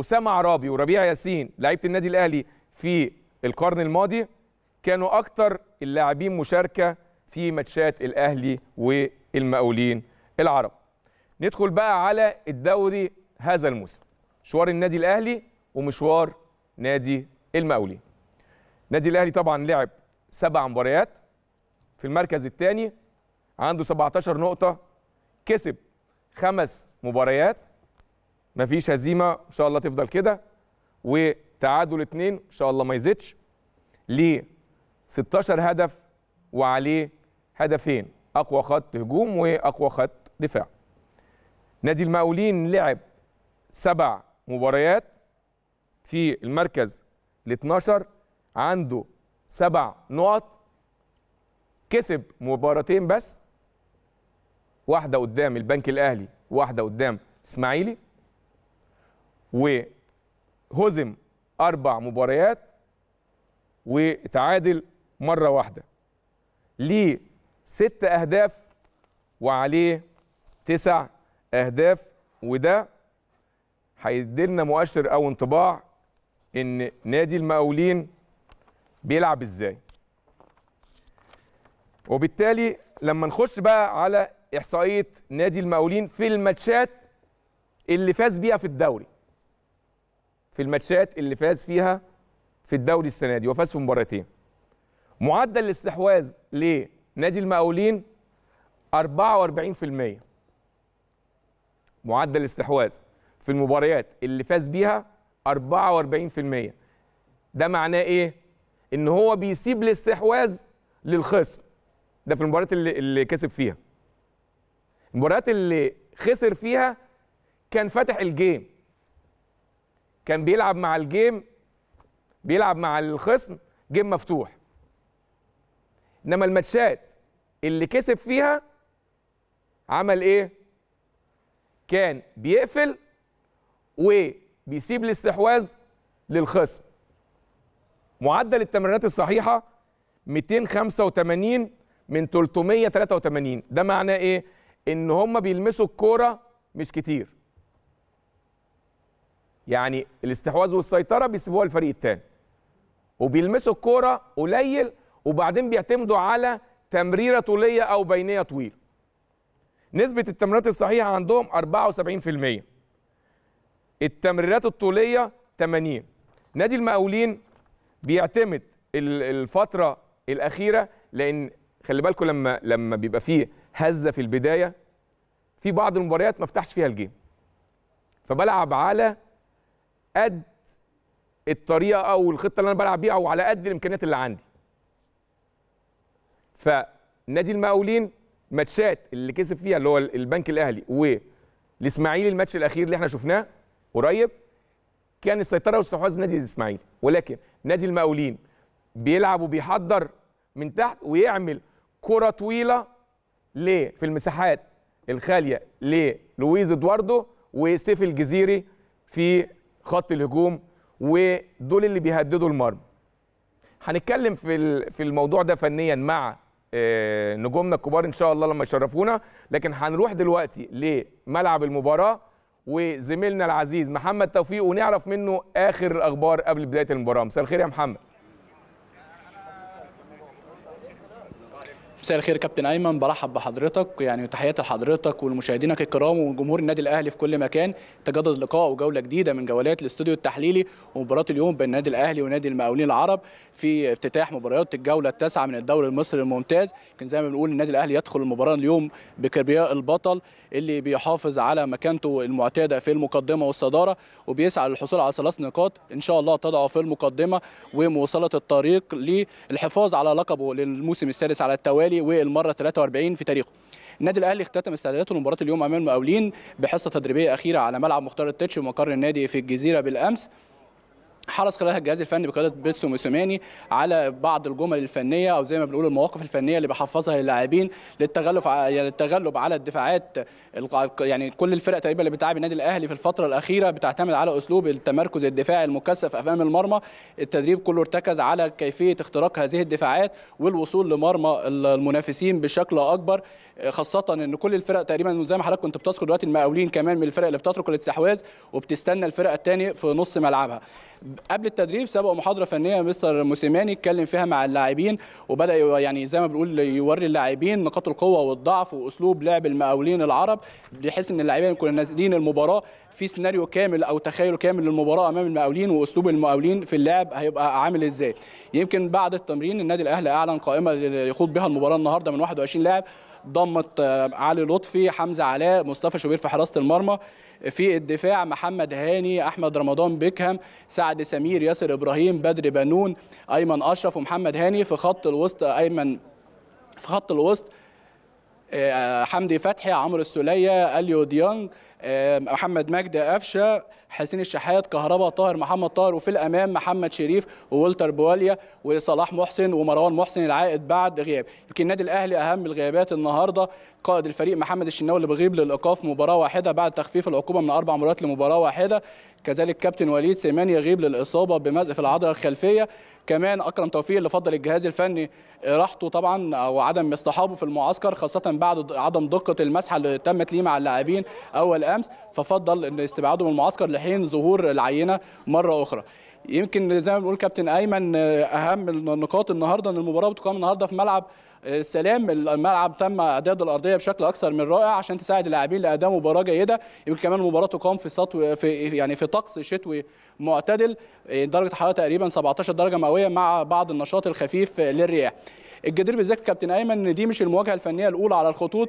اسامه عرابي وربيع ياسين لعيبه النادي الاهلي في القرن الماضي كانوا اكتر اللاعبين مشاركه في ماتشات الاهلي والمقاولين العرب ندخل بقى على الدوري هذا الموسم مشوار النادي الاهلي ومشوار نادي المقاولين النادي الاهلي طبعا لعب سبع مباريات في المركز الثاني عنده 17 نقطه كسب خمس مباريات مفيش هزيمه ان شاء الله تفضل كده وتعادل اثنين ان شاء الله ما يزيدش ليه 16 هدف وعليه هدفين اقوى خط هجوم واقوى خط دفاع نادي المقاولين لعب سبع مباريات في المركز ل 12 عنده سبع نقط كسب مباراتين بس واحده قدام البنك الاهلي واحده قدام اسماعيلي وهزم اربع مباريات وتعادل مره واحده ليه ست اهداف وعليه تسع اهداف وده هيديلنا مؤشر او انطباع ان نادي المقاولين بيلعب ازاي وبالتالي لما نخش بقى على احصائيه نادي المقاولين في الماتشات اللي فاز بيها في الدوري في الماتشات اللي فاز فيها في الدوري السنه دي وفاز في مباراتين معدل الاستحواذ لنادي المقاولين 44% معدل الاستحواذ في المباريات اللي فاز بيها 44% ده معناه ايه؟ ان هو بيسيب الاستحواذ للخصم ده في المباريات اللي, اللي كسب فيها المباريات اللي خسر فيها كان فاتح الجيم كان بيلعب مع الجيم بيلعب مع الخصم جيم مفتوح انما الماتشات اللي كسب فيها عمل ايه كان بيقفل و بيسيب الاستحواذ للخصم معدل التمريرات الصحيحه 285 من 383 ده معناه ايه ان هم بيلمسوا الكوره مش كتير يعني الاستحواذ والسيطره بيسيبوها للفريق الثاني وبيلمسوا الكوره قليل وبعدين بيعتمدوا على تمريره طوليه او بينيه طويله نسبه التمريرات الصحيحه عندهم 74% التمريرات الطوليه 80 نادي المقاولين بيعتمد الفتره الاخيره لان خلي بالكم لما لما بيبقى فيه هزه في البدايه في بعض المباريات ما افتحش فيها الجيم فبلعب على قد الطريقه او الخطه اللي انا بلعب بيها او على قد الامكانيات اللي عندي فنادي المقاولين ماتشات اللي كسب فيها اللي هو البنك الاهلي والاسماعيلي الماتش الاخير اللي احنا شفناه قريب كان السيطره واستحواذ نادي الاسماعيلي ولكن نادي المقاولين بيلعب وبيحضر من تحت ويعمل كره طويله ليه في المساحات الخاليه للويز ادواردو وسيف الجزيري في خط الهجوم ودول اللي بيهددوا المرمى هنتكلم في في الموضوع ده فنيا مع آه، نجومنا الكبار ان شاء الله لما يشرفونا لكن هنروح دلوقتي لملعب المباراه وزميلنا العزيز محمد توفيق ونعرف منه اخر الاخبار قبل بدايه المباراه مساء الخير يا محمد مساء الخير كابتن ايمن برحب بحضرتك يعني وتحياتي لحضرتك ولمشاهدينك الكرام وجمهور النادي الاهلي في كل مكان تجدد اللقاء وجوله جديده من جولات الاستوديو التحليلي ومباراه اليوم بين النادي الاهلي ونادي المقاولين العرب في افتتاح مباريات الجوله التاسعه من الدوري المصري الممتاز كان زي ما بنقول النادي الاهلي يدخل المباراه اليوم بكبرياء البطل اللي بيحافظ على مكانته المعتاده في المقدمه والصداره وبيسعى للحصول على ثلاث نقاط ان شاء الله تضعه في المقدمه ومواصله الطريق للحفاظ على لقبه للموسم السادس على التوالي الاهلي والمره 43 في تاريخه النادي الاهلي اختتم استعداداته لمباراه اليوم امام المقاولين بحصه تدريبيه اخيره على ملعب مختار التتش مقر النادي في الجزيره بالامس حرص خلالها الجهاز الفني بقياده بيتسو موسيماني على بعض الجمل الفنيه او زي ما بنقول المواقف الفنيه اللي بحفظها للاعبين للتغلب للتغلب يعني على الدفاعات يعني كل الفرق تقريبا اللي بتلعب النادي الاهلي في الفتره الاخيره بتعتمد على اسلوب التمركز الدفاعي المكثف امام المرمى التدريب كله ارتكز على كيفيه اختراق هذه الدفاعات والوصول لمرمى المنافسين بشكل اكبر خاصه ان كل الفرق تقريبا زي ما حضرتك كنت بتذكر دلوقتي المقاولين كمان من الفرق اللي بتترك الاستحواذ وبتستنى الفرقه الثانيه في نص ملعبها قبل التدريب سبق محاضره فنيه مستر موسيماني اتكلم فيها مع اللاعبين وبدا يعني زي ما بنقول يوري اللاعبين نقاط القوه والضعف واسلوب لعب المقاولين العرب بحيث ان اللاعبين يكونوا نازلين المباراه في سيناريو كامل او تخيل كامل للمباراه امام المقاولين واسلوب المقاولين في اللعب هيبقى عامل ازاي يمكن بعد التمرين النادي الاهلي اعلن قائمه يخوض بها المباراه النهارده من 21 لاعب ضمت آه، علي لطفي حمزه علاء مصطفى شوبير في حراسه المرمى في الدفاع محمد هاني احمد رمضان بيكهام سعد سمير ياسر ابراهيم بدر بنون ايمن اشرف ومحمد هاني في خط الوسط ايمن في خط الوسط آه، آه، حمدي فتحي عمرو السوليه اليو ديانج محمد مجدي قفشه حسين الشحات كهربا طاهر محمد طاهر وفي الامام محمد شريف وولتر بواليا وصلاح محسن ومروان محسن العائد بعد غياب يمكن النادي الاهلي اهم الغيابات النهارده قائد الفريق محمد الشناوي اللي بيغيب للايقاف مباراه واحده بعد تخفيف العقوبه من اربع مرات لمباراه واحده كذلك كابتن وليد سيمان يغيب للاصابه بمزق في العضله الخلفيه كمان اكرم توفيق اللي فضل الجهاز الفني راحته طبعا او عدم اصطحابه في المعسكر خاصه بعد عدم دقه المسحه اللي تمت ليه مع اللاعبين اول امس ففضل ان استبعاده من المعسكر حين ظهور العينه مره اخرى يمكن زي ما بيقول كابتن ايمن آه، اهم النقاط النهارده ان المباراه بتقام النهارده في ملعب آه، سلام الملعب تم اعداد الارضيه بشكل اكثر من رائع عشان تساعد اللاعبين لاداء مباراه جيده يمكن كمان المباراه تقام في سطو في يعني في طقس شتوي معتدل آه، درجه الحراره تقريبا 17 درجه مئويه مع بعض النشاط الخفيف للرياح الجدير بالذكر كابتن ايمن ان دي مش المواجهه الفنيه الاولى على الخطوط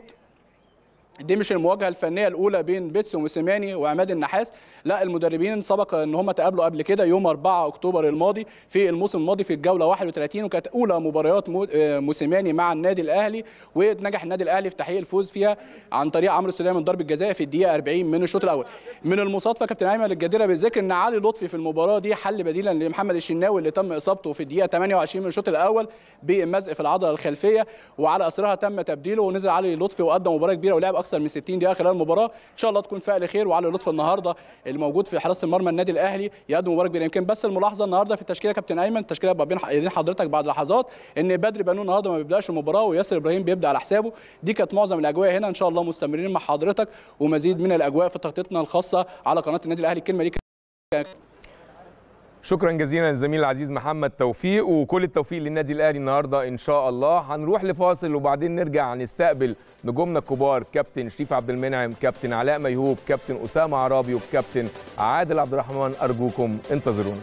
دي مش المواجهه الفنيه الاولى بين بيتس وموسيماني وعماد النحاس لا المدربين سبق ان هم تقابلوا قبل كده يوم 4 اكتوبر الماضي في الموسم الماضي في الجوله 31 وكانت اولى مباريات آه، موسيماني مع النادي الاهلي ونجح النادي الاهلي في تحقيق الفوز فيها عن طريق عمرو السوليه من ضربه جزاء في الدقيقه 40 من الشوط الاول من المصادفه كابتن ايمن الجديره بالذكر ان علي لطفي في المباراه دي حل بديلا لمحمد الشناوي اللي تم اصابته في الدقيقه 28 من الشوط الاول بمزق في العضله الخلفيه وعلى اثرها تم تبديله ونزل علي لطفي وقدم مباراه كبيره ولعب اكثر من 60 دقيقه خلال المباراه ان شاء الله تكون فعل خير وعلي لطف النهارده الموجود في حراسه المرمى النادي الاهلي يقدم مباراه كبيره يمكن بس الملاحظه النهارده في التشكيله كابتن ايمن التشكيله بقى بين حضرتك بعد لحظات ان بدر بانون النهارده ما بيبداش المباراه وياسر ابراهيم بيبدا على حسابه دي كانت معظم الاجواء هنا ان شاء الله مستمرين مع حضرتك ومزيد من الاجواء في تغطيتنا الخاصه على قناه النادي الاهلي الكلمه دي شكرا جزيلا للزميل العزيز محمد توفيق وكل التوفيق للنادي الاهلي النهارده ان شاء الله هنروح لفاصل وبعدين نرجع نستقبل نجومنا الكبار كابتن شريف عبد المنعم كابتن علاء ميهوب كابتن اسامه عرابي وكابتن عادل عبد الرحمن ارجوكم انتظرونا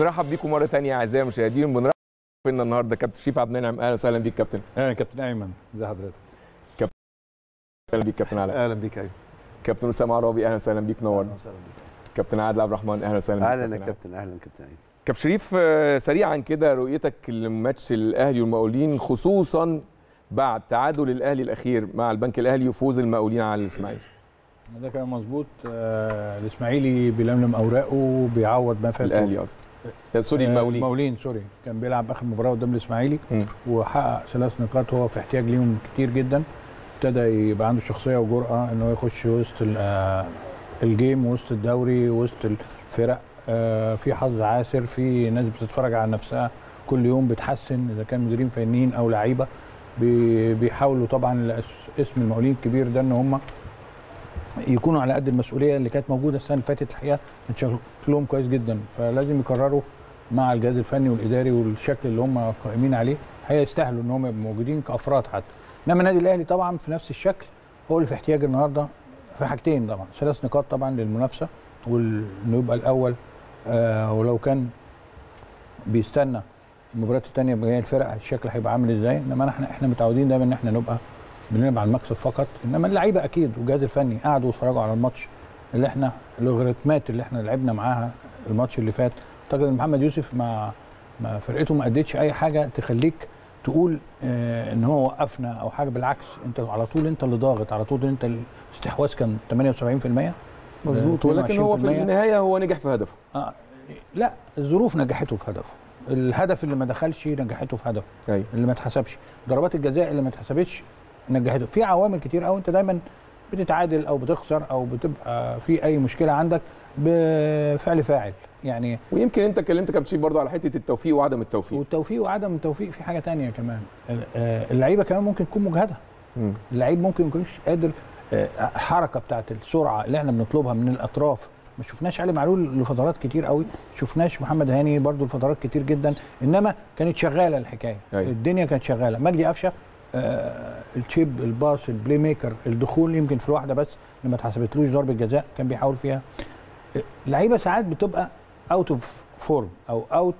بنرحب بيكم مره ثانيه اعزائي المشاهدين بنرحب بينا النهارده كابتن شريف عبد المنعم اهلا وسهلا بيك كابتن اهلا كابتن ايمن ازي حضرتك كابتن اهلا بيك كابتن علاء اهلا بيك ايمن كابتن اسامه عرابي اهلا وسهلا بيك نور اهلا وسهلا بيك كابتن عادل عبد الرحمن اهلا وسهلا بيك اهلا يا كابتن اهلا كابتن ايمن كابتن شريف آه، سريعا كده رؤيتك لماتش الاهلي والمقاولين خصوصا بعد تعادل الاهلي الاخير مع البنك الاهلي وفوز المقاولين على الاسماعيلي ده كان مظبوط آه الاسماعيلي بيلملم اوراقه وبيعوض ما فاته الاهلي قصدي سوري آه، المولين المولين سوري كان بيلعب اخر مباراه قدام الاسماعيلي وحقق ثلاث نقاط هو في احتياج ليهم كتير جدا ابتدى يبقى عنده شخصيه وجرأه ان هو يخش وسط الجيم آه، وسط الدوري وسط الفرق آه، في حظ عاسر في ناس بتتفرج على نفسها كل يوم بتحسن اذا كان مديرين فنيين او لعيبه بيحاولوا طبعا اسم المقاولين الكبير ده ان هم يكونوا على قد المسؤوليه اللي كانت موجوده السنه اللي فاتت الحقيقه شكلهم كويس جدا فلازم يكرروا مع الجهاز الفني والاداري والشكل اللي هم قائمين عليه هيستاهلوا ان هم يبقوا موجودين كافراد حتى انما النادي الاهلي طبعا في نفس الشكل هو اللي في احتياج النهارده في حاجتين طبعا ثلاث نقاط طبعا للمنافسه وانه يبقى الاول آه ولو كان بيستنى المباريات الثانيه بجاي الفرق الشكل هيبقى عامل ازاي انما احنا احنا متعودين دايما ان احنا نبقى بنلعب على المكسب فقط انما اللعيبه اكيد والجهاز الفني قعدوا واتفرجوا على الماتش اللي احنا اللوغاريتمات اللي احنا لعبنا معاها الماتش اللي فات اعتقد ان محمد يوسف مع ما فرقته ما ادتش اي حاجه تخليك تقول آه، ان هو وقفنا او حاجه بالعكس انت على طول انت اللي ضاغط على طول انت الاستحواذ كان 78% مظبوط آه، ولكن هو في النهايه هو نجح في هدفه آه لا الظروف نجحته في هدفه الهدف اللي ما دخلش نجحته في هدفه أيوة. اللي ما اتحسبش ضربات الجزاء اللي ما اتحسبتش نجحته في عوامل كتير قوي انت دايما بتتعادل او بتخسر او بتبقى في اي مشكله عندك بفعل فاعل يعني ويمكن انت اتكلمت كابتشين برضو على حته التوفيق وعدم التوفيق والتوفيق وعدم التوفيق في حاجه تانية كمان آه، اللعيبه كمان ممكن تكون مجهده اللعيب ممكن ما يكونش قادر الحركه آه، بتاعت السرعه اللي احنا بنطلبها من الاطراف ما شفناش علي معلول لفترات كتير قوي شفناش محمد هاني برضو لفترات كتير جدا انما كانت شغاله الحكايه أي. أيوة. الدنيا كانت شغاله مجدي قفشه آه، التشيب الباص البلاي ميكر الدخول يمكن في الواحده بس اللي ما اتحسبتلوش ضربه جزاء كان بيحاول فيها لعيبه ساعات بتبقى اوت اوف فورم او اوت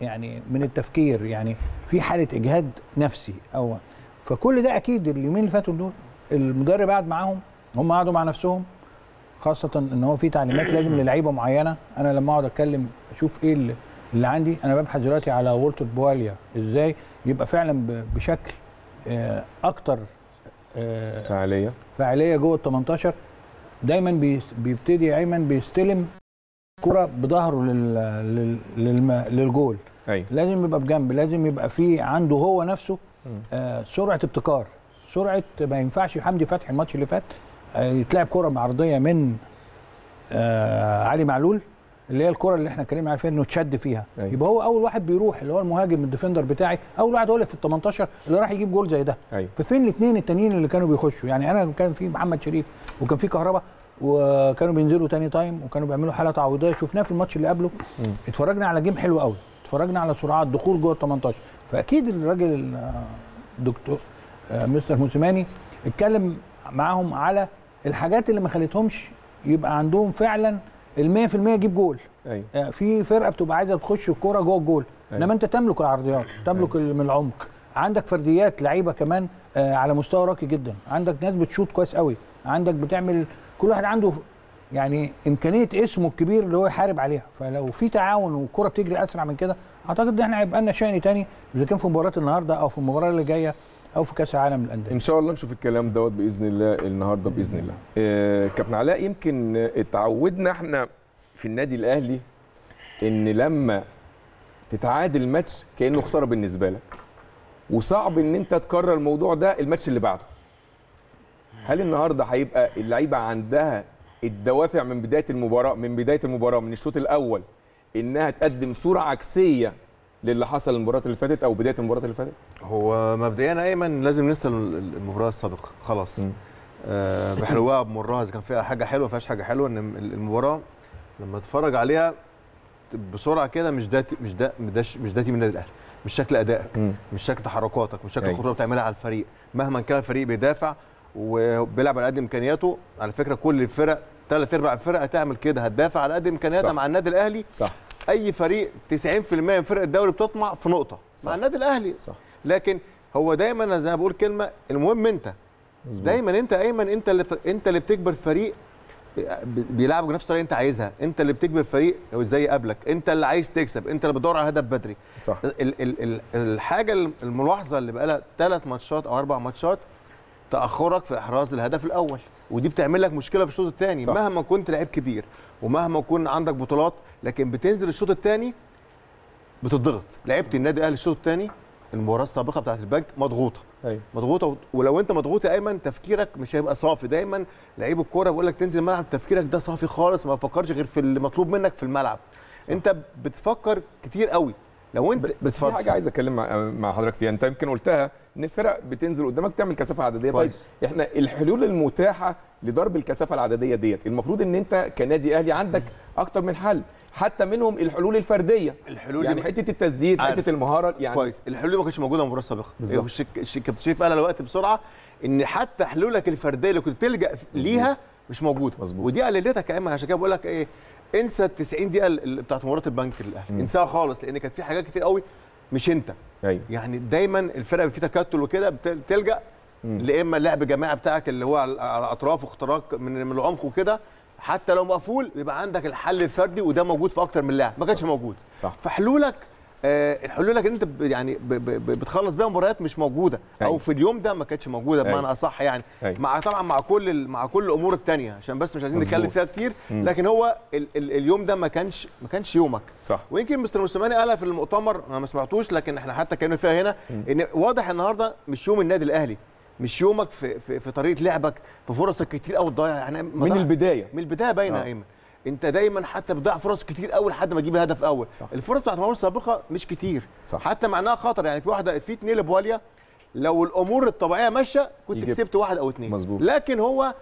يعني من التفكير يعني في حاله اجهاد نفسي او فكل ده اكيد اليومين اللي فاتوا دول المدرب قعد معاهم هم قعدوا مع نفسهم خاصه ان هو في تعليمات لازم للعيبه معينه انا لما اقعد اتكلم اشوف ايه اللي عندي انا ببحث دلوقتي على وولتر بواليا ازاي يبقى فعلا بشكل آه، اكتر آه، فعاليه فعاليه جوه ال 18 دايما بيبتدي ايمن بيستلم كره بظهره لل... لل... للجول أيوة. لازم يبقى بجنب لازم يبقى في عنده هو نفسه آه سرعه ابتكار سرعه ما ينفعش حمدي فتحي الماتش اللي فات آه يتلعب كره عرضيه من آه علي معلول اللي هي الكره اللي احنا اتكلمنا عليها انه تشد فيها أيوة. يبقى هو اول واحد بيروح اللي هو المهاجم الديفندر بتاعي اول واحد هو اللي في ال 18 اللي راح يجيب جول زي ده أيوة. ففين الاثنين التانيين اللي كانوا بيخشوا يعني انا كان في محمد شريف وكان في كهربا وكانوا بينزلوا تاني تايم وكانوا بيعملوا حاله تعويضيه شفناه في الماتش اللي قبله م. اتفرجنا على جيم حلو قوي اتفرجنا على سرعات دخول جوه ال 18 فاكيد الراجل الدكتور مستر آه، موسيماني اتكلم معاهم على الحاجات اللي ما خلتهمش يبقى عندهم فعلا ال 100% يجيب جول أيوة. آه، في فرقه بتبقى عايزه تخش الكوره جوه الجول أيوه. انما أيوة. انت تملك العرضيات تملك أيوة. من العمق عندك فرديات لعيبه كمان آه على مستوى راقي جدا عندك ناس بتشوط كويس قوي عندك بتعمل كل واحد عنده يعني امكانيه اسمه الكبير اللي هو يحارب عليها فلو في تعاون والكره بتجري اسرع من كده اعتقد ان احنا هيبقى لنا شان تاني اذا كان في مباراه النهارده او في المباراه اللي جايه او في كاس العالم للانديه ان شاء الله نشوف الكلام دوت باذن الله النهارده باذن الله آه، كابتن علاء يمكن اتعودنا احنا في النادي الاهلي ان لما تتعادل ماتش كانه خساره بالنسبه لك وصعب ان انت تكرر الموضوع ده الماتش اللي بعده هل النهارده هيبقى اللعيبه عندها الدوافع من بدايه المباراه من بدايه المباراه من الشوط الاول انها تقدم صوره عكسيه للي حصل المباراه اللي فاتت او بدايه المباراه اللي فاتت هو مبدئيا ايمن لازم ننسى المباراه السابقه خلاص أه بحلوها بمرها اذا كان فيها حاجه حلوه ما فيهاش حاجه حلوه ان المباراه لما تتفرج عليها بسرعه كده مش ده مش ده مش ده تيم النادي الاهلي مش شكل ادائك مش شكل تحركاتك مش شكل أيوه. الخطوره اللي بتعملها على الفريق مهما كان الفريق بيدافع وبيلعب على قد امكانياته على فكره كل الفرق ثلاث ارباع الفرق هتعمل كده هتدافع على قد امكانياتها مع النادي الاهلي صح اي فريق 90% من فرق الدوري بتطمع في نقطه صح. مع النادي الاهلي صح. لكن هو دايما زي ما بقول كلمه المهم انت مزبوط. دايما انت ايمن انت اللي انت اللي بتكبر فريق بيلعب بنفس الطريقه انت عايزها انت اللي بتكبر فريق زي قبلك انت اللي عايز تكسب انت اللي بتدور على هدف بدري صح. ال ال ال الحاجه الملاحظه اللي بقى لها ثلاث ماتشات او اربع ماتشات تاخرك في احراز الهدف الاول ودي بتعمل لك مشكله في الشوط الثاني مهما كنت لعيب كبير ومهما يكون عندك بطولات لكن بتنزل الشوط الثاني بتضغط لعبت النادي الاهلي الشوط الثاني المباراه السابقه بتاعت البنك مضغوطه أيوة. مضغوطه ولو انت مضغوط يا ايمن تفكيرك مش هيبقى صافي دايما لعيب الكوره بيقول لك تنزل الملعب تفكيرك ده صافي خالص ما بتفكرش غير في اللي مطلوب منك في الملعب صح. انت بتفكر كتير قوي لو انت بس في حاجه عايز اتكلم مع حضرتك فيها انت يمكن قلتها ان الفرق بتنزل قدامك تعمل كثافه عدديه طيب احنا الحلول المتاحه لضرب الكثافه العدديه ديت المفروض ان انت كنادي اهلي عندك اكتر من حل حتى منهم الحلول الفرديه الحلول يعني حته التسديد حته المهاره يعني كويس الحلول دي ما كانتش موجوده في المباراه السابقه بالظبط كابتن شريف قال الوقت بسرعه ان حتى حلولك الفرديه اللي كنت تلجا ليها مش موجوده مظبوط ودي قللتها كمان عشان كده بقول لك ايه انسى ال 90 دقيقه اللي بتاعت مباراه البنك الاهلي انساها خالص لان كانت في حاجات كتير قوي مش انت أيوة. يعني دايما الفرقه في تكتل وكده بتلجا لا اما اللعب الجماعي بتاعك اللي هو على الاطراف واختراق من العمق وكده حتى لو مقفول يبقى عندك الحل الفردي وده موجود في اكتر من لاعب ما كانش موجود صح فحلولك آه، الحلول اللي انت يعني بتخلص بيها مباريات مش موجوده أي. او أيوه. في اليوم ده ما كانتش موجوده أيوه. بمعنى اصح يعني أيوه. مع طبعا مع كل مع كل الامور الثانيه عشان بس مش عايزين نتكلم فيها كتير لكن هو ال ال اليوم ده ما كانش ما كانش يومك صح ويمكن مستر موسيماني قالها في المؤتمر انا ما سمعتوش لكن احنا حتى اتكلمنا فيها هنا ان واضح النهارده مش يوم النادي الاهلي مش يومك في في, في طريقه لعبك في فرصك كتير قوي تضيع يعني من البدايه من البدايه باينه يا آه. ايمن انت دايما حتى بتضيع فرص كتير قوي لحد ما تجيب هدف اول صح. الفرص بتاعت مرمى السابقه مش كتير صح. حتى معناها خطر يعني في واحده في اتنين لبواليا لو الامور الطبيعيه ماشيه كنت يجيب. كسبت واحد او اتنين مزبوط. لكن هو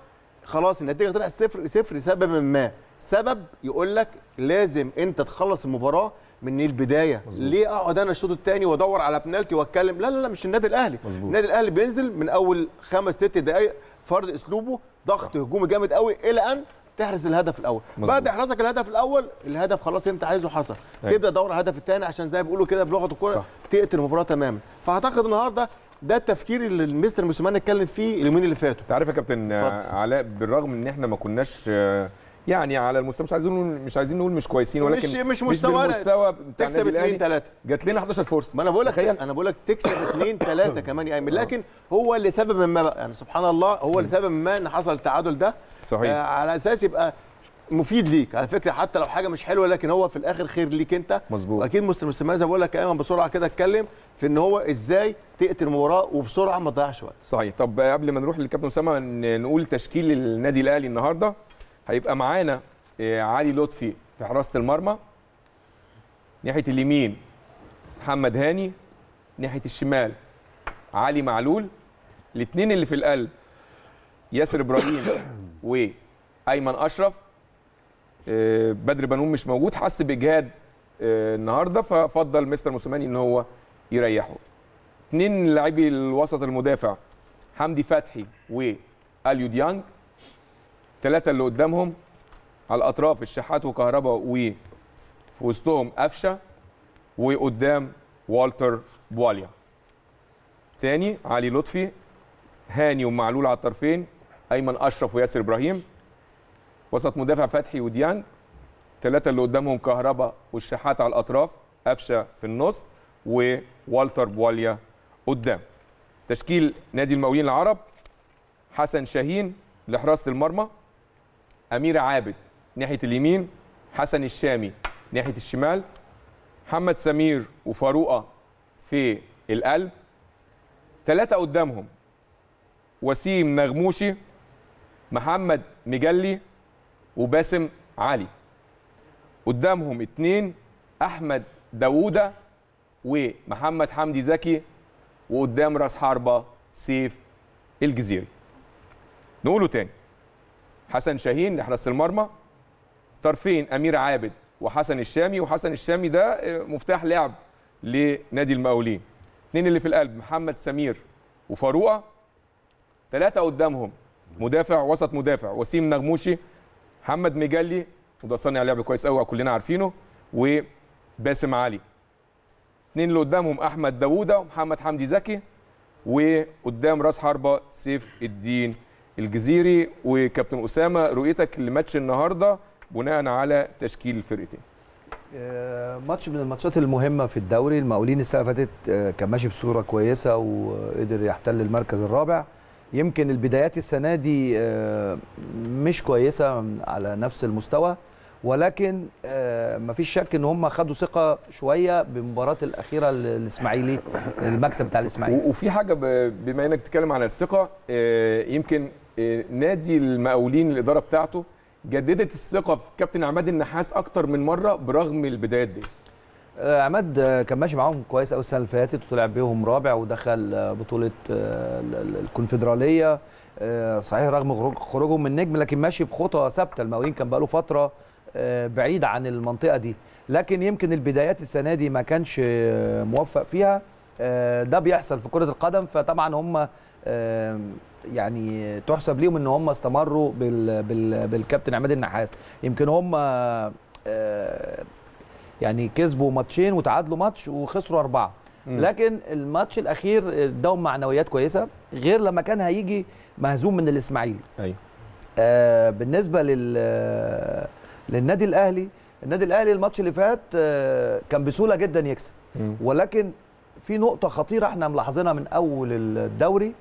خلاص النتيجه طلعت صفر صفر لسبب ما سبب يقول لك لازم انت تخلص المباراه من البدايه مزبوط. ليه اقعد انا الشوط الثاني وادور على بنالتي واتكلم لا لا لا مش النادي الاهلي مزبوط. النادي الاهلي بينزل من اول خمس ست دقائق فرض اسلوبه ضغط هجومي جامد قوي الى ان تحرز الهدف الاول مزبوط. بعد احرازك الهدف الاول الهدف خلاص انت عايزه حصل أيوة. تبدا دور على الهدف الثاني عشان زي ما بيقولوا كده بلغه الكوره تقتل المباراه تماما فاعتقد النهارده ده التفكير اللي مستر موسيماني اتكلم فيه اليومين اللي فاتوا انت عارف يا كابتن علاء بالرغم ان احنا ما كناش يعني على المستوى مش عايزين نقول مش عايزين نقول مش كويسين ولكن مش مش مستوى مش مستوى تكسب 2 3 جات لنا 11 فرصه ما انا بقول لك انا بقول لك تكسب 2 3 كمان يا يعني ايمن آه. لكن هو لسبب ما بقى يعني سبحان الله هو لسبب ما ان حصل التعادل ده صحيح آه على اساس يبقى مفيد ليك على فكره حتى لو حاجه مش حلوه لكن هو في الاخر خير ليك انت مظبوط اكيد مستر مستر بقول لك ايمن بسرعه كده اتكلم في ان هو ازاي تقتل المباراه وبسرعه ما تضيعش وقت صحيح طب قبل ما نروح للكابتن اسامه نقول تشكيل النادي الاهلي النهارده هيبقى معانا آه، علي لطفي في حراسه المرمى ناحيه اليمين محمد هاني ناحيه الشمال علي معلول الاثنين اللي في القلب ياسر ابراهيم وايمن اشرف آه، بدر بنون مش موجود حس باجهاد آه، النهارده ففضل مستر موسيماني ان هو يريحه اثنين لاعبي الوسط المدافع حمدي فتحي واليو ديانج الثلاثه اللي قدامهم على الاطراف الشحات وكهرباء وفي وسطهم قفشه وقدام والتر بواليا تاني علي لطفي هاني ومعلول على الطرفين ايمن اشرف وياسر ابراهيم وسط مدافع فتحي وديانج الثلاثه اللي قدامهم كهرباء والشحات على الاطراف قفشه في النص ووالتر بواليا قدام تشكيل نادي المقاولين العرب حسن شاهين لحراسه المرمى امير عابد ناحيه اليمين حسن الشامي ناحيه الشمال محمد سمير وفاروقه في القلب ثلاثه قدامهم وسيم نغموشي محمد مجلي وباسم علي قدامهم اتنين احمد داوودة ومحمد حمدي زكي وقدام راس حربه سيف الجزيري نقوله تاني حسن شاهين لحراسه المرمى طرفين امير عابد وحسن الشامي وحسن الشامي ده آه، مفتاح لعب لنادي المقاولين اثنين اللي في القلب محمد سمير وفاروقه ثلاثه قدامهم مدافع وسط مدافع وسيم نغموشي محمد مجلي وده صانع لعب كويس قوي كلنا عارفينه وباسم علي اثنين اللي قدامهم احمد داووده ومحمد حمدي زكي وقدام راس حربه سيف الدين الجزيري وكابتن اسامه رؤيتك لماتش النهارده بناء على تشكيل الفرقتين آه، ماتش من الماتشات المهمه في الدوري المقاولين السنه فاتت آه، كان ماشي بصوره كويسه وقدر يحتل المركز الرابع يمكن البدايات السنه دي آه، مش كويسه على نفس المستوى ولكن مفيش شك ان هم خدوا ثقه شويه بالمباراه الاخيره الاسماعيلي المكسب بتاع الاسماعيلي وفي حاجه بما انك تتكلم على الثقه يمكن آه، نادي المقاولين الاداره بتاعته جددت الثقه في كابتن عماد النحاس اكتر من مره برغم البدايات دي آه، عماد آه، كان ماشي معاهم كويس قوي السنه اللي فاتت وطلع بيهم رابع ودخل بطوله الكونفدراليه صحيح رغم خروجهم من نجم لكن ماشي بخطى ثابته المقاولين كان بقاله فتره بعيد عن المنطقه دي لكن يمكن البدايات السنه دي ما كانش موفق فيها ده بيحصل في كره القدم فطبعا هم يعني تحسب ليهم ان هم استمروا بال بال بالكابتن عماد النحاس يمكن هم آه، يعني كسبوا ماتشين وتعادلوا ماتش وخسروا اربعه لكن الماتش الاخير اداهم معنويات كويسه غير لما كان هيجي مهزوم من الاسماعيلي ايوه آه بالنسبه لل للنادي الاهلي النادي الاهلي الماتش اللي فات آه، كان بسهوله جدا يكسب ولكن في نقطه خطيره احنا ملاحظينها من اول الدوري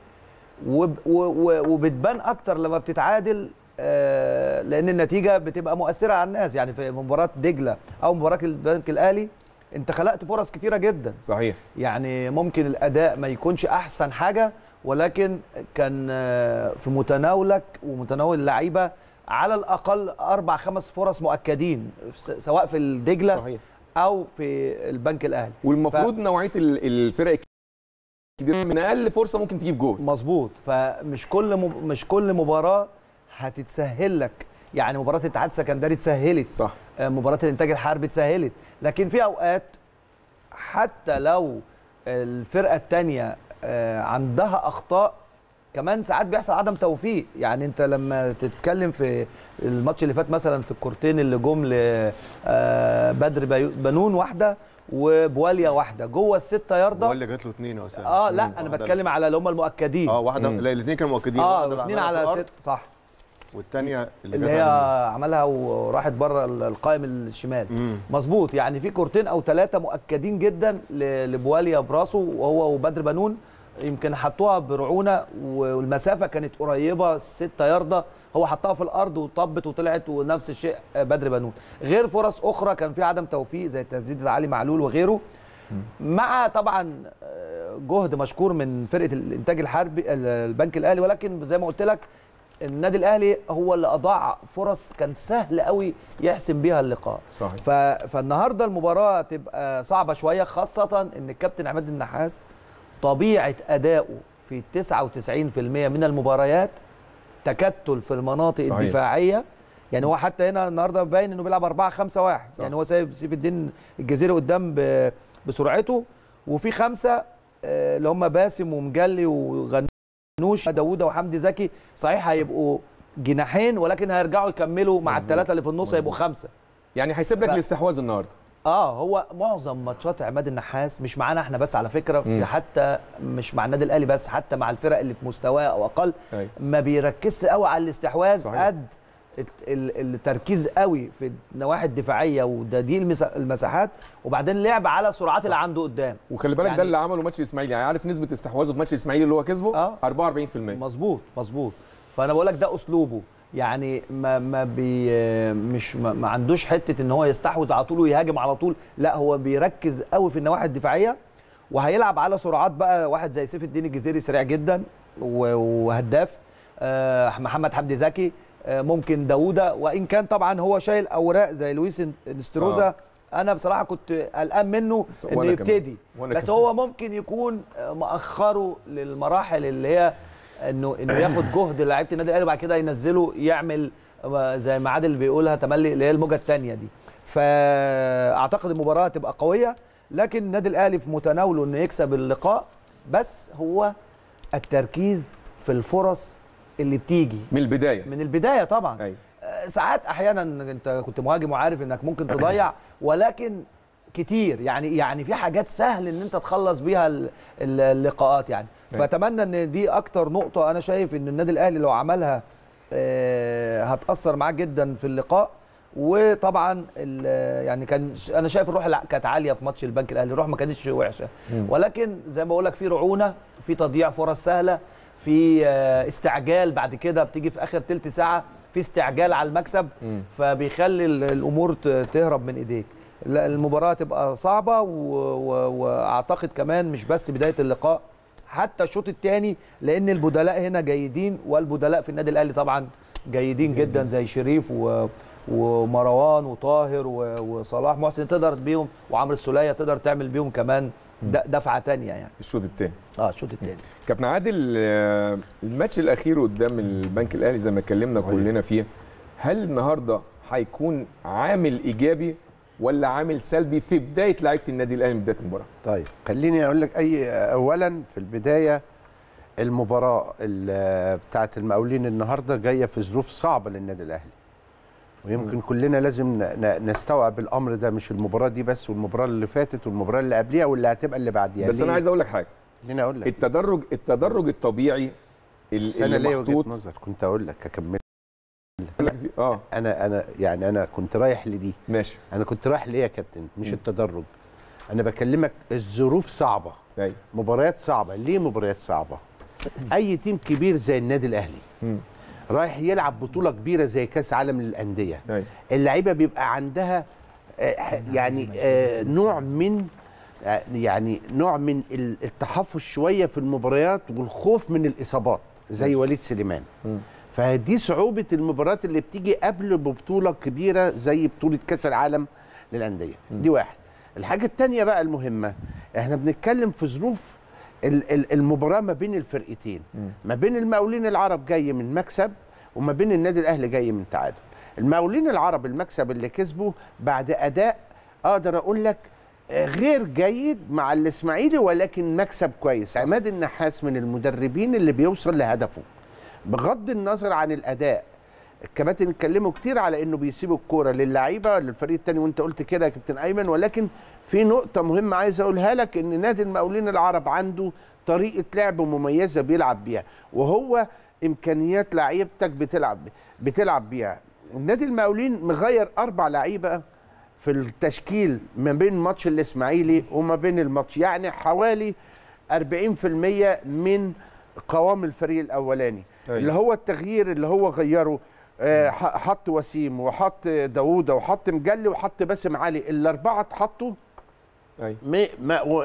وبتبان اكتر لما بتتعادل آه، لان النتيجه بتبقى مؤثره على الناس يعني في مباراه دجله او مباراه البنك الاهلي انت خلقت فرص كتيره جدا صحيح يعني ممكن الاداء ما يكونش احسن حاجه ولكن كان آه، في متناولك ومتناول اللعيبه على الاقل اربع خمس فرص مؤكدين سواء في الدجله صحيح. او في البنك الاهلي والمفروض ف... نوعيه الفرق كبير من اقل فرصه ممكن تجيب جول مظبوط فمش كل مب... مش كل مباراه هتتسهل لك يعني مباراه الاتحاد سكندري اتسهلت صح آه، مباراه الانتاج الحربي اتسهلت لكن في اوقات حتى لو الفرقه الثانيه آه، عندها اخطاء كمان ساعات بيحصل عدم توفيق يعني انت لما تتكلم في الماتش اللي فات مثلا في الكورتين اللي جم لبدر آه، بنون واحده وبواليه واحده جوه الستة ياردة بواليه جات له اثنين يا اه لا انا بتكلم على اللي هم المؤكدين اه واحده الاثنين كانوا مؤكدين اه اثنين على ست صح والثانيه اللي, اللي هي عملها وراحت بره القائم الشمال مظبوط يعني في كورتين او ثلاثه مؤكدين جدا لبواليا براسه وهو وبدر بنون يمكن حطوها برعونه والمسافه كانت قريبه 6 يارده هو حطها في الارض وطبت وطلعت ونفس الشيء بدر بنون غير فرص اخرى كان في عدم توفيق زي تسديد لعلي معلول وغيره مع طبعا آه، جهد مشكور من فرقه الانتاج الحربي البنك الاهلي ولكن زي ما قلت لك النادي الاهلي هو اللي اضاع فرص كان سهل قوي يحسم بيها اللقاء صحيح. فالنهارده المباراه تبقى صعبه شويه خاصه ان الكابتن عماد النحاس طبيعه اداؤه في 99% من المباريات تكتل في المناطق صحيح. الدفاعيه يعني هو حتى هنا النهارده باين انه بيلعب 4 5 1 صح. يعني هو سايب سيف الدين الجزيره قدام بسرعته وفي خمسه آه، اللي هم باسم ومجلي وغنوش داوودة وحمدي زكي صحيح هيبقوا جناحين ولكن هيرجعوا يكملوا مع الثلاثه اللي في النص هيبقوا خمسه يعني هيسيب لك ف... الاستحواذ النهارده اه هو معظم ماتشات عماد النحاس مش معانا احنا بس على فكره في م. حتى مش مع النادي الاهلي بس حتى مع الفرق اللي في مستواه او اقل أي. أيوة. ما بيركزش قوي على الاستحواذ قد التركيز قوي في النواحي الدفاعيه وده دي المساحات وبعدين لعب على السرعات اللي عنده قدام وخلي بالك يعني ده اللي عمله ماتش الاسماعيلي يعني عارف نسبه استحواذه في ماتش الاسماعيلي اللي هو كسبه آه 44% مظبوط مظبوط فانا بقول لك ده اسلوبه يعني ما ما بي مش ما, عندوش حته ان هو يستحوذ على طول ويهاجم على طول لا هو بيركز قوي في النواحي الدفاعيه وهيلعب على سرعات بقى واحد زي سيف الدين الجزيري سريع جدا وهداف آه، محمد حمدي زكي آه، ممكن داوودة وان كان طبعا هو شايل اوراق زي لويس نستروزا آه. انا بصراحه كنت قلقان منه انه يبتدي بس كمان. هو ممكن يكون مأخره للمراحل اللي هي انه انه ياخد جهد لعيبه النادي الاهلي وبعد كده ينزله يعمل آه، زي ما عادل بيقولها تملي اللي هي الموجه الثانيه دي فاعتقد المباراه هتبقى قويه لكن النادي الاهلي في متناوله انه يكسب اللقاء بس هو التركيز في الفرص اللي بتيجي من البدايه من البدايه طبعا أي. أيوة. آه، ساعات احيانا انت كنت مهاجم وعارف انك ممكن تضيع ولكن كتير يعني يعني في حاجات سهل ان انت تخلص بيها اللقاءات يعني فاتمنى ان دي اكتر نقطه انا شايف ان النادي الاهلي لو عملها آه، هتاثر معاه جدا في اللقاء وطبعا يعني كان انا شايف الروح كانت عاليه في ماتش البنك الاهلي الروح ما كانتش وحشه ولكن زي ما بقول لك في رعونه في تضييع فرص سهله في آه، استعجال بعد كده بتيجي في اخر ثلث ساعه في استعجال على المكسب فبيخلي الامور تهرب من ايديك المباراه تبقى صعبه واعتقد كمان مش بس بدايه اللقاء حتى الشوط الثاني لان البدلاء هنا جيدين والبدلاء في النادي الاهلي طبعا جيدين جدا زي شريف و ومروان وطاهر وصلاح محسن تقدر بيهم وعمرو السوليه تقدر تعمل بيهم كمان دفعه ثانيه يعني الشوط الثاني اه الشوط الثاني كابتن عادل آه، الماتش الاخير قدام البنك الاهلي زي ما اتكلمنا كلنا فيه هل النهارده هيكون عامل ايجابي ولا عامل سلبي في بدايه لعيبه النادي الاهلي من بدايه المباراه طيب خليني اقول لك اي اولا في البدايه المباراه بتاعه المقاولين النهارده جايه في ظروف صعبه للنادي الاهلي ويمكن م. كلنا لازم نستوعب الامر ده مش المباراه دي بس والمباراه اللي فاتت والمباراه اللي قبليها واللي هتبقى اللي بعديها بس انا عايز اقول لك حاجه خليني اقول لك التدرج التدرج الطبيعي اللي محطوط انا ليا وجهه نظر كنت اقول لك اكمل اه انا انا يعني انا كنت رايح لدي ماشي انا كنت رايح لايه يا كابتن مش م. التدرج انا بكلمك الظروف صعبه ايوه مباريات صعبه ليه مباريات صعبه اي تيم كبير زي النادي الاهلي م. رايح يلعب بطوله كبيره زي كاس عالم للانديه اللعيبه بيبقى عندها آه، يعني،, آه، آه، يعني نوع من يعني نوع من التحفظ شويه في المباريات والخوف من الاصابات زي وليد سليمان م. فدي صعوبه المباريات اللي بتيجي قبل ببطوله كبيره زي بطوله كاس العالم للانديه دي واحد الحاجه الثانيه بقى المهمه احنا بنتكلم في ظروف المباراه ما بين الفرقتين ما بين المقاولين العرب جاي من مكسب وما بين النادي الاهلي جاي من تعادل المقاولين العرب المكسب اللي كسبه بعد اداء اقدر اقول لك غير جيد مع الاسماعيلي ولكن مكسب كويس عماد النحاس من المدربين اللي بيوصل لهدفه بغض النظر عن الاداء الكباتن اتكلموا كتير على انه بيسيبوا الكوره للعيبه للفريق الثاني وانت قلت كده يا كابتن ايمن ولكن في نقطه مهمه عايز اقولها لك ان نادي المقاولين العرب عنده طريقه لعب مميزه بيلعب بيها وهو امكانيات لعيبتك بتلعب بتلعب بيها النادي المقاولين مغير اربع لعيبه في التشكيل ما بين ماتش الاسماعيلي وما بين الماتش يعني حوالي 40% من قوام الفريق الاولاني أيوة. اللي هو التغيير اللي هو غيره آه حط وسيم وحط داوودة وحط مجلي وحط باسم علي الاربعه اتحطوا أيوة.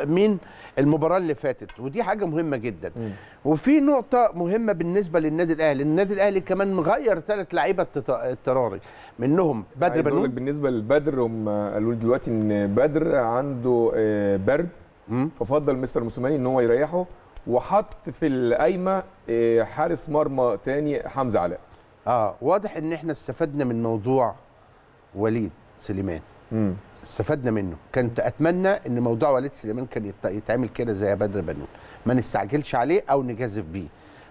من المباراه اللي فاتت ودي حاجه مهمه جدا م. وفي نقطه مهمه بالنسبه للنادي الاهلي النادي الاهلي كمان مغير ثلاث لعيبه اضطراري منهم بدر بنون بالنسبه لبدر هم قالوا لي دلوقتي ان بدر عنده آه، برد م. ففضل مستر موسيماني ان هو يريحه وحط في القايمه آه، حارس مرمى تاني حمزه علاء اه واضح ان احنا استفدنا من موضوع وليد سليمان امم استفدنا منه كنت اتمنى ان موضوع وليد سليمان كان يتعمل كده زي بدر بنون ما نستعجلش عليه او نجازف بيه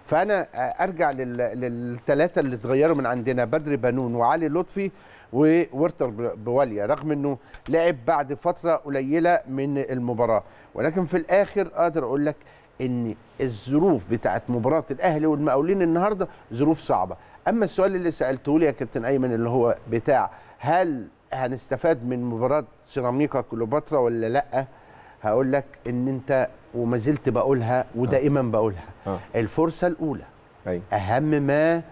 فانا آه، ارجع للثلاثه اللي اتغيروا من عندنا بدر بنون وعلي لطفي وورتر بواليا رغم انه لعب بعد فتره قليله من المباراه ولكن في الاخر اقدر اقول لك ان الظروف بتاعت مباراه الاهلي والمقاولين النهارده ظروف صعبه اما السؤال اللي سالته لي يا كابتن ايمن اللي هو بتاع هل هنستفاد من مباراه سيراميكا كليوباترا ولا لا هقول لك ان انت وما زلت بقولها ودائما آه. بقولها أه. الفرصه الاولى أي. اهم ما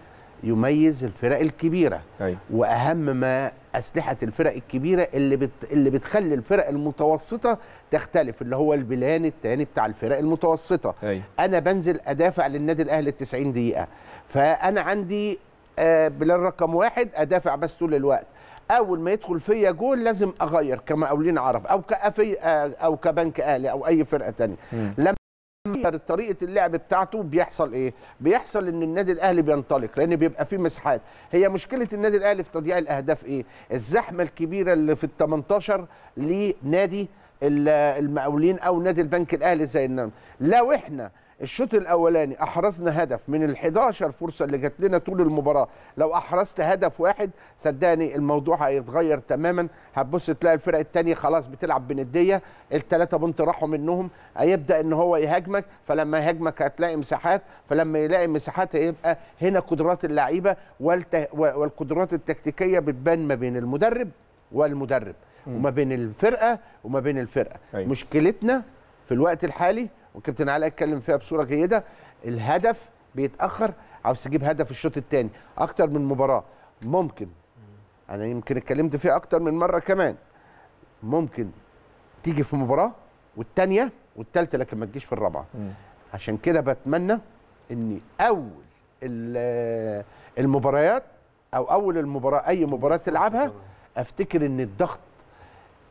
يميز الفرق الكبيره أي. واهم ما اسلحه الفرق الكبيره اللي بت... اللي بتخلي الفرق المتوسطه تختلف اللي هو البلان الثاني بتاع الفرق المتوسطه أي. انا بنزل ادافع للنادي الاهلي ال 90 دقيقه فانا عندي آه، بلان رقم واحد ادافع بس طول الوقت اول ما يدخل فيا جول لازم اغير كمقاولين عرب او كأفي آه، او كبنك اهلي او اي فرقه ثانيه طريقه اللعب بتاعته بيحصل ايه؟ بيحصل ان النادي الاهلي بينطلق لان بيبقى فيه مساحات، هي مشكله النادي الاهلي في تضييع الاهداف ايه؟ الزحمه الكبيره اللي في ال 18 لنادي المقاولين او نادي البنك الاهلي زي النمل، لو احنا الشوط الاولاني احرزنا هدف من ال 11 فرصه اللي جات لنا طول المباراه لو احرزت هدف واحد صدقني الموضوع هيتغير تماما هتبص تلاقي الفرق الثانيه خلاص بتلعب بنديه الثلاثه بنت راحوا منهم هيبدا ان هو يهاجمك فلما يهاجمك هتلاقي مساحات فلما يلاقي مساحات هيبقى هنا قدرات اللعيبه والقدرات التكتيكيه بتبان ما بين المدرب والمدرب وما بين الفرقه وما بين الفرقه أيوة. مشكلتنا في الوقت الحالي وكابتن علاء اتكلم فيها بصوره جيده الهدف بيتاخر عاوز تجيب هدف الشوط الثاني اكتر من مباراه ممكن انا يمكن اتكلمت فيها اكتر من مره كمان ممكن تيجي في مباراه والثانيه والثالثه لكن ما تجيش في الرابعه عشان كده بتمنى ان اول المباريات او اول المباراه اي مباراه تلعبها افتكر ان الضغط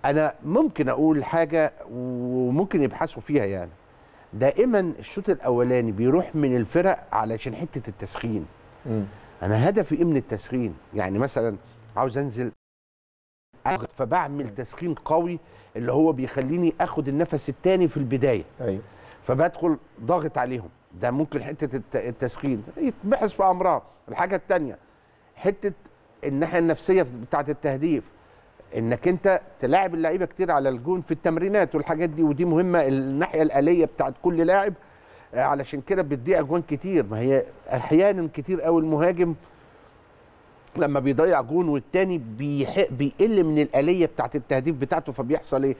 انا ممكن اقول حاجه وممكن يبحثوا فيها يعني دائما الشوط الاولاني بيروح من الفرق علشان حته التسخين م. انا هدفي ايه من التسخين يعني مثلا عاوز انزل أخد فبعمل تسخين قوي اللي هو بيخليني اخد النفس الثاني في البدايه ايوه فبدخل ضاغط عليهم ده ممكن حته التسخين يتبحث في امرها الحاجه الثانيه حته الناحيه النفسيه بتاعه التهديف انك انت تلاعب اللعيبه كتير على الجون في التمرينات والحاجات دي ودي مهمه الناحيه الاليه بتاعت كل لاعب آه، علشان كده بتضيع جون كتير ما هي احيانا كتير قوي المهاجم لما بيضيع جون والتاني بيقل من الاليه بتاعت التهديف بتاعته فبيحصل ايه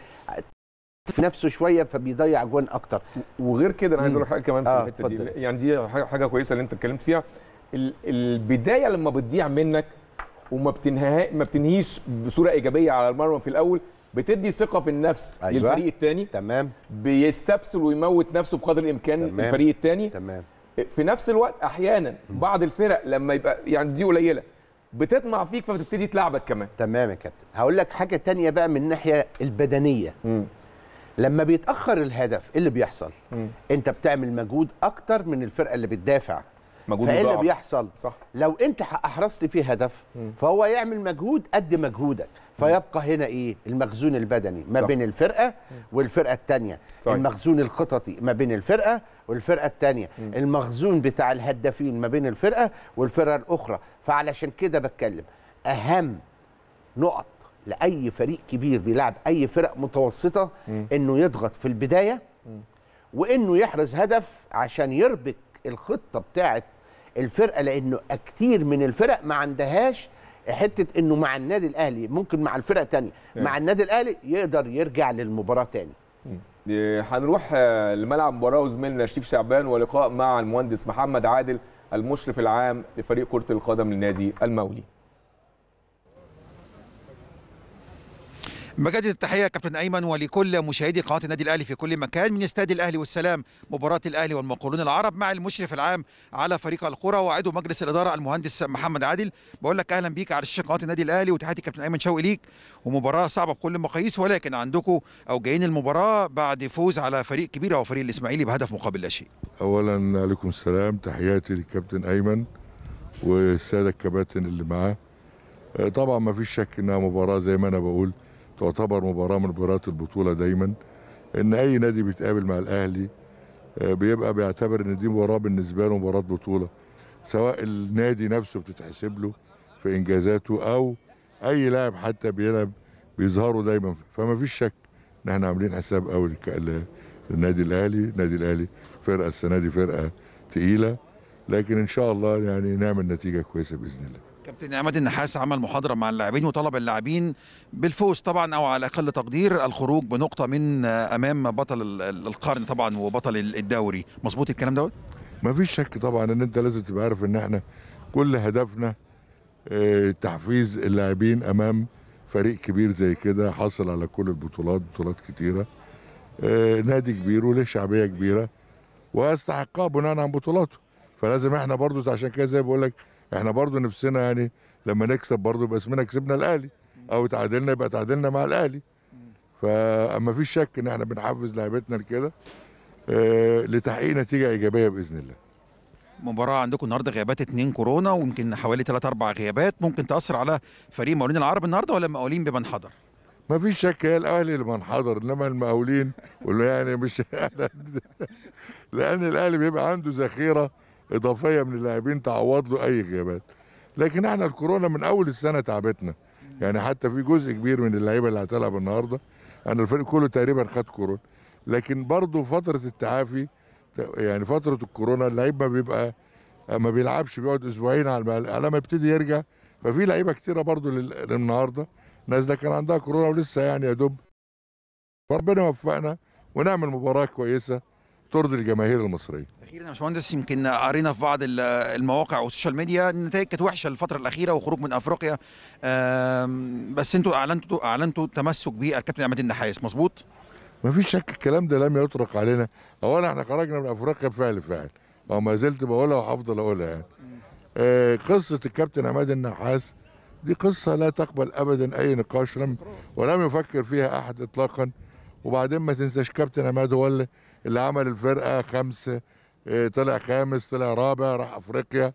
في نفسه شويه فبيضيع جون اكتر وغير كده انا عايز اقول حاجه كمان في آه الحته دي يعني دي حاجه كويسه اللي انت اتكلمت فيها البدايه لما بتضيع منك وما ما بتنهيش بصوره ايجابيه على المرمى في الاول بتدي ثقه في النفس أيوة. للفريق الثاني تمام بيستبسل ويموت نفسه بقدر الامكان تمام. الفريق الثاني تمام في نفس الوقت احيانا بعض الفرق لما يبقى يعني دي قليله بتطمع فيك فبتبتدي تلعبك كمان تمام يا كابتن هقول لك حاجه تانية بقى من الناحيه البدنيه م. لما بيتاخر الهدف ايه اللي بيحصل م. انت بتعمل مجهود اكتر من الفرقه اللي بتدافع مجهود فايه اللي بيحصل صح. لو انت احرزت فيه هدف فهو يعمل مجهود قد مجهودك فيبقى هنا ايه المخزون البدني ما صح. بين الفرقه والفرقه الثانيه المخزون الخططي ما بين الفرقه والفرقه الثانيه المخزون بتاع الهدافين ما بين الفرقه والفرقه الاخرى فعلشان كده بتكلم اهم نقط لاي فريق كبير بيلعب اي فرق متوسطه م. انه يضغط في البدايه م. وانه يحرز هدف عشان يربك الخطه بتاعت الفرقه لانه كتير من الفرق ما عندهاش حته انه مع النادي الاهلي ممكن مع الفرق تانية إيه. مع النادي الاهلي يقدر يرجع للمباراه تاني إيه، هنروح آه، لملعب مباراه وزميلنا شريف شعبان ولقاء مع المهندس محمد عادل المشرف العام لفريق كره القدم للنادي المولي مجدد التحيه كابتن ايمن ولكل مشاهدي قناه النادي الاهلي في كل مكان من استاد الاهلي والسلام مباراه الاهلي والمقولون العرب مع المشرف العام على فريق القرى وعضو مجلس الاداره المهندس محمد عادل بقول لك اهلا بيك على شاشه قناه النادي الاهلي وتحياتي كابتن ايمن شوقي ليك ومباراه صعبه بكل المقاييس ولكن عندكم او جايين المباراه بعد فوز على فريق كبير او فريق الاسماعيلي بهدف مقابل لا شيء اولا عليكم السلام تحياتي للكابتن ايمن والساده الكباتن اللي معاه آه، طبعا ما فيش شك انها مباراه زي ما انا بقول تعتبر مباراه من مباريات البطوله دايما ان اي نادي بيتقابل مع الاهلي آه، بيبقى بيعتبر ان دي مباراه بالنسبه له مباراه بطوله سواء النادي نفسه بتتحسب له في انجازاته او اي لاعب حتى بيلعب بيظهروا دايما فما فيش شك ان احنا عاملين حساب قوي للنادي الاهلي، النادي الاهلي فرقه السنه دي فرقه تقيله لكن ان شاء الله يعني نعمل نتيجه كويسه باذن الله. كابتن عماد النحاس عمل محاضرة مع اللاعبين وطلب اللاعبين بالفوز طبعا أو على أقل تقدير الخروج بنقطة من أمام بطل القرن طبعا وبطل الدوري مظبوط الكلام دوت؟ ما فيش شك طبعا ان انت لازم تبقى عارف ان احنا كل هدفنا آه، تحفيز اللاعبين امام فريق كبير زي كده حصل على كل البطولات بطولات كتيره آه، نادي كبير وله شعبيه كبيره ويستحقها بناء على بطولاته فلازم احنا برضو عشان كده زي ما بقول لك احنا برضو نفسنا يعني لما نكسب برضو يبقى اسمنا كسبنا الاهلي او تعادلنا يبقى تعادلنا مع الاهلي فما فيش شك ان احنا بنحفز لعيبتنا لكده آه، لتحقيق نتيجه ايجابيه باذن الله مباراة عندكم النهارده غيابات اثنين كورونا ويمكن حوالي ثلاث اربع غيابات ممكن تاثر على فريق مقاولين العرب النهارده ولا المقاولين حضر؟ ما فيش شك هي الاهلي اللي حضر انما المقاولين واللي يعني مش لان الاهلي بيبقى عنده ذخيره اضافيه من اللاعبين تعوض له اي غيابات لكن احنا الكورونا من اول السنه تعبتنا يعني حتى في جزء كبير من اللعيبه اللي هتلعب النهارده انا الفريق كله تقريبا خد كورونا لكن برضه فتره التعافي يعني فتره الكورونا اللعيب ما بيبقى ما بيلعبش بيقعد اسبوعين على ما يبتدي يرجع ففي لعيبه كتيره برضه للنهارده ناس ده كان عندها كورونا ولسه يعني يا دوب فربنا يوفقنا ونعمل مباراه كويسه ترضي الجماهير المصريه اخيرا يا باشمهندس يمكن قرينا في بعض المواقع والسوشيال ميديا النتائج كانت وحشه الفتره الاخيره وخروج من افريقيا بس انتوا اعلنتوا اعلنتوا تمسك بالكابتن عماد النحاس مظبوط ما فيش شك الكلام ده لم يطرق علينا اولا احنا خرجنا من افريقيا بفعل فعل او ما زلت بقولها وهفضل اقولها يعني آه قصه الكابتن عماد النحاس دي قصه لا تقبل ابدا اي نقاش لم ولم يفكر فيها احد اطلاقا وبعدين ما تنساش كابتن عماد هو اللي اللي عمل الفرقه خمسه آه، طلع خامس طلع رابع راح افريقيا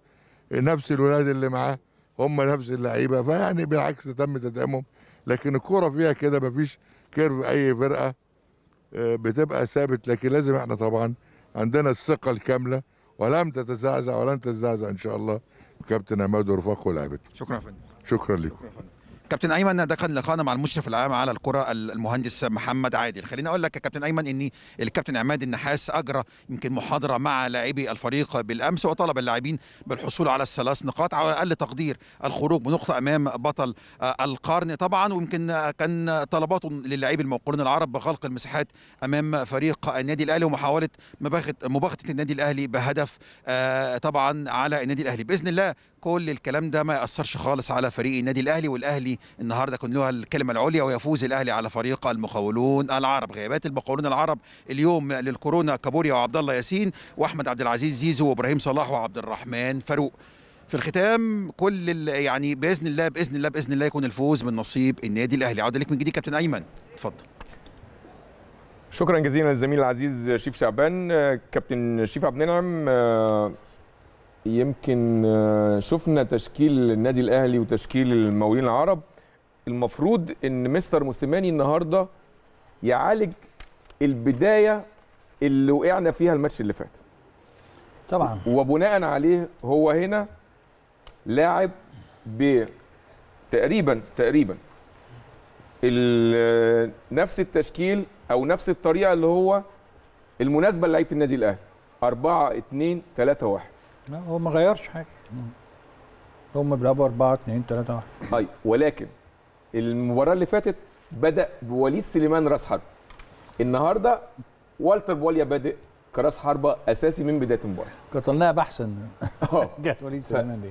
نفس الولاد اللي معاه هم نفس اللعيبه فيعني بالعكس تم تدعيمهم لكن الكوره فيها كده مفيش كيرف اي فرقه آه، بتبقى ثابت لكن لازم احنا طبعا عندنا الثقه الكامله ولم تتزعزع ولن تتزعزع ان شاء الله كابتن عماد ورفاقه لعبت شكرا يا فندم شكرا لكم شكرا فندم كابتن ايمن ده كان لقاءنا مع المشرف العام على الكره المهندس محمد عادل خليني اقول لك يا كابتن ايمن ان الكابتن عماد النحاس اجرى يمكن محاضره مع لاعبي الفريق بالامس وطلب اللاعبين بالحصول على الثلاث نقاط على اقل تقدير الخروج بنقطه امام بطل آه، القرن طبعا ويمكن كان طلباته للاعبي الموقرين العرب بغلق المساحات امام فريق النادي الاهلي ومحاوله مباغته النادي الاهلي بهدف آه، طبعا على النادي الاهلي باذن الله كل الكلام ده ما ياثرش خالص على فريق النادي الاهلي والاهلي النهارده كان له الكلمه العليا ويفوز الاهلي على فريق المقاولون العرب غيابات المقاولون العرب اليوم للكورونا كابوريا وعبد الله ياسين واحمد عبد العزيز زيزو وابراهيم صلاح وعبد الرحمن فاروق في الختام كل يعني باذن الله باذن الله باذن الله يكون الفوز من نصيب النادي الاهلي عوده لك من جديد كابتن ايمن اتفضل شكرا جزيلا للزميل العزيز شيف شعبان كابتن شيف عبد النعم يمكن آه، شفنا تشكيل النادي الاهلي وتشكيل المولين العرب المفروض ان مستر موسيماني النهارده يعالج البدايه اللي وقعنا فيها الماتش اللي فات طبعا وبناء عليه هو هنا لاعب ب تقريبا تقريبا آه، نفس التشكيل او نفس الطريقه اللي هو المناسبه لعيبه النادي الاهلي 4 2 3 1 لا هو ما غيرش حاجه هم بيلعبوا 4 2 3 1 طيب ولكن المباراه اللي فاتت بدا بوليد سليمان راس حرب النهارده والتر بوليا بادئ كراس حربه اساسي من بدايه المباراه قتلناها بحثا جت وليد سليمان دي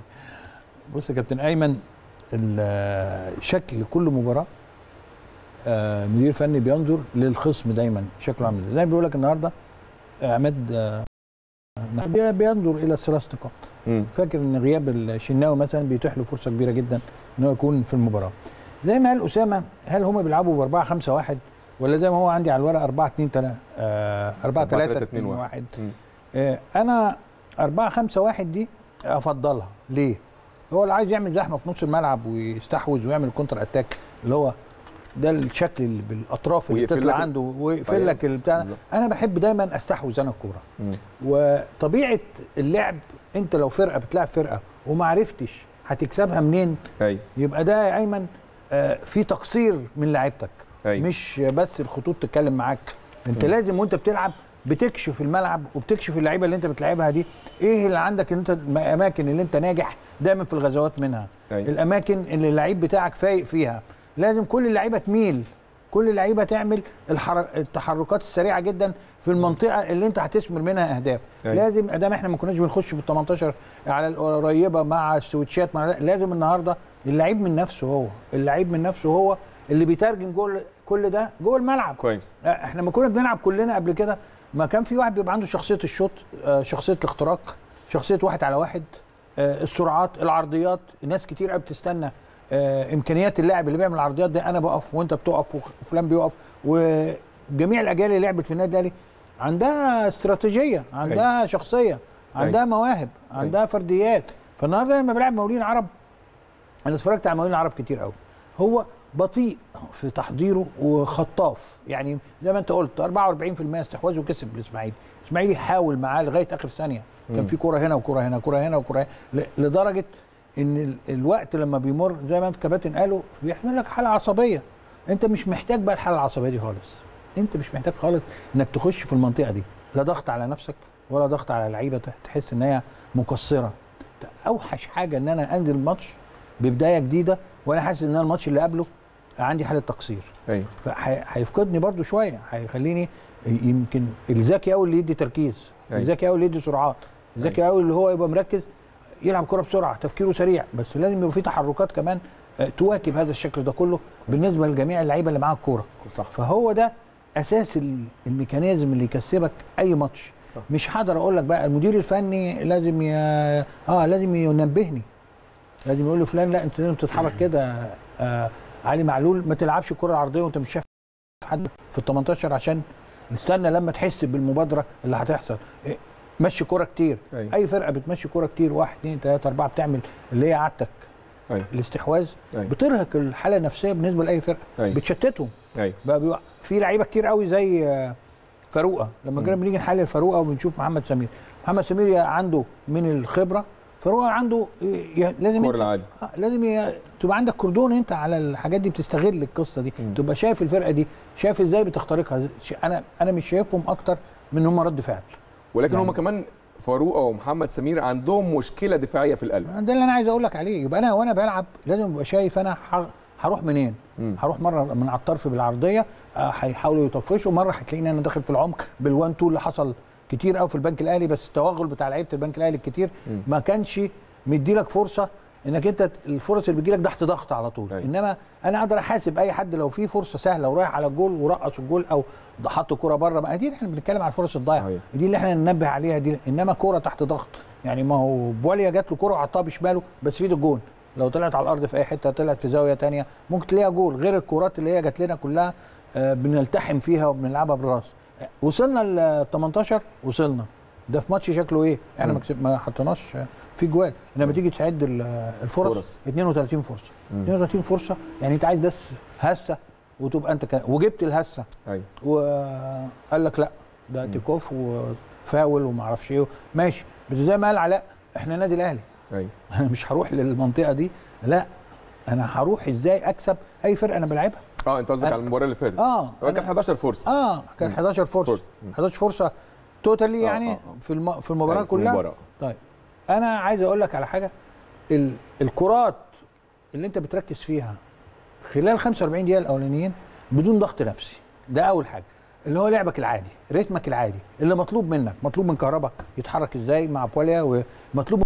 بص يا كابتن ايمن شكل كل مباراه آه، مدير فني بينظر للخصم دايما شكله عامل ازاي بيقول لك النهارده آه، عماد آه، بينظر الى ثلاث نقاط فاكر ان غياب الشناوي مثلا بيتيح له فرصه كبيره جدا ان هو يكون في المباراه زي ما قال اسامه هل هم بيلعبوا ب 4 5 1 ولا زي ما هو عندي على الورقه 4 2 3 4 3 2 1 انا 4 5 1 دي افضلها ليه؟ هو اللي عايز يعمل زحمه في نص الملعب ويستحوذ ويعمل كونتر اتاك اللي هو ده الشكل اللي بالاطراف اللي بتطلع عنده ويقفل أيوه. لك البتاع انا بحب دايما استحوذ انا الكوره وطبيعه اللعب انت لو فرقه بتلعب فرقه وما عرفتش هتكسبها منين أي. أيوه. يبقى ده يا ايمن آه في تقصير من لعيبتك أيوه. مش بس الخطوط تتكلم معاك انت م. لازم وانت بتلعب بتكشف الملعب وبتكشف اللعيبه اللي انت بتلعبها دي ايه اللي عندك اللي انت الاماكن اللي انت ناجح دايما في الغزوات منها أي. الاماكن اللي اللعيب بتاعك فايق فيها لازم كل اللعيبه تميل كل اللعيبه تعمل الحر... التحركات السريعه جدا في المنطقه اللي انت هتثمر منها اهداف أي. أيوة. لازم ادام احنا ما كناش بنخش في ال 18 على القريبه مع السويتشات مع لازم النهارده اللعيب من نفسه هو اللعيب من نفسه هو اللي بيترجم جول كل ده جوه الملعب كويس احنا ما كنا بنلعب كلنا قبل كده ما كان في واحد بيبقى عنده شخصيه الشوط آه، شخصيه الاختراق شخصيه واحد على واحد آه، السرعات العرضيات ناس كتير قوي بتستنى آه، امكانيات اللاعب اللي بيعمل عرضيات ده انا بقف وانت بتقف وفلان بيقف وجميع الاجيال اللي لعبت في النادي الاهلي عندها استراتيجيه عندها أي. أيوة. شخصيه عندها أي. أيوة. مواهب أيوة. عندها أي. فرديات فالنهارده لما بلعب مولين عرب انا اتفرجت على مولين عرب كتير قوي هو بطيء في تحضيره وخطاف يعني زي ما انت قلت 44% استحواذ وكسب الاسماعيلي الاسماعيلي حاول معاه لغايه اخر ثانيه كان في كوره هنا وكوره هنا كوره هنا وكوره هنا لدرجه ان الوقت لما بيمر زي ما الكباتن قالوا بيحمل لك حاله عصبيه انت مش محتاج بقى الحاله العصبيه دي خالص انت مش محتاج خالص انك تخش في المنطقه دي لا ضغط على نفسك ولا ضغط على لعيبه تحس ان هي مكسره اوحش حاجه ان انا انزل الماتش ببدايه جديده وانا حاسس ان انا الماتش اللي قبله عندي حاله تقصير ايوه فهيفقدني برده شويه هيخليني يمكن الذكي قوي اللي يدي تركيز أيوه. الذكي قوي اللي يدي سرعات الذكي قوي أيوه. اللي هو يبقى مركز يلعب كره بسرعه تفكيره سريع بس لازم يبقى في تحركات كمان آه، تواكب هذا الشكل ده كله بالنسبه لجميع اللعيبه اللي معاها الكوره صح فهو ده اساس الميكانيزم اللي يكسبك اي ماتش صح. مش هقدر اقول لك بقى المدير الفني لازم ي... اه لازم ينبهني لازم يقول له فلان لا انت لازم تتحرك كده آه علي معلول ما تلعبش الكره العرضيه وانت مش شايف حد في ال 18 عشان استنى لما تحس بالمبادره اللي هتحصل إيه، مشي كوره كتير أيوة. اي فرقه بتمشي كوره كتير واحد اثنين ثلاثه اربعه بتعمل اللي هي عادتك أيوة. الاستحواذ أيوة. بترهق الحاله النفسيه بالنسبه لاي فرقه أيوة. بتشتتهم أيوة. بقى بيوع... في لعيبه كتير قوي زي آه، فاروقه لما جينا بنيجي نحلل فاروقه وبنشوف محمد سمير محمد سمير عنده من الخبره فاروقه عنده ي... لازم انت... آه لازم ي... تبقى عندك كردون انت على الحاجات دي بتستغل القصه دي م. تبقى شايف الفرقه دي شايف ازاي بتخترقها انا انا مش شايفهم اكتر من هم رد فعل ولكن يعني هم نعم. كمان فاروق او محمد سمير عندهم مشكله دفاعيه في القلب ده اللي انا عايز اقول لك عليه يبقى انا وانا بلعب لازم ابقى شايف انا هروح منين هروح مره من على الطرف بالعرضيه آه، هيحاولوا يطفشوا مره هتلاقيني انا داخل في العمق بالوان تو اللي حصل كتير قوي في البنك الاهلي بس التوغل بتاع لعيبه البنك الاهلي الكتير ما كانش مدي لك فرصه انك انت الفرص اللي بتجيلك تحت ضغط على طول أي. أيوة. انما انا اقدر احاسب اي حد لو في فرصه سهله ورايح على الجول ورقص الجول او حطوا كرة بره بقى دي احنا بنتكلم على الفرص الضايعه دي اللي احنا ننبه عليها دي انما كرة تحت ضغط يعني ما هو بواليا جات له كوره وعطاها بشماله بس في الجون لو طلعت على الارض في اي حته طلعت في زاويه تانية ممكن تلاقيها جول غير الكرات اللي هي جات لنا كلها آه، بنلتحم فيها وبنلعبها بالراس وصلنا ل 18 وصلنا ده في ماتش شكله ايه؟ احنا مم. ما حطيناش في جوال لما تيجي تعد الفرص فرص. 32 فرصه 32 فرصه يعني انت عايز بس هسه وتبقى انت كان وجبت الهسه ايوه وقال لك لا ده تيكوف وفاول وما اعرفش ايه ماشي بس زي ما قال علاء احنا نادي الاهلي ايوه انا مش هروح للمنطقه دي لا انا هروح ازاي اكسب اي فرقه انا بلعبها اه انت قصدك على المباراه اللي فاتت اه كان 11 فرصه اه كان 11 فرصه فرص. 11 فرصه توتالي آه يعني اه،, آه. في الم... في المباراه يعني كلها المباراة. طيب انا عايز اقول لك على حاجه ال... الكرات اللي انت بتركز فيها خلال 45 دقيقه الاولانيين بدون ضغط نفسي ده اول حاجه اللي هو لعبك العادي ريتمك العادي اللي مطلوب منك مطلوب من كهربا يتحرك ازاي مع بواليا ومطلوب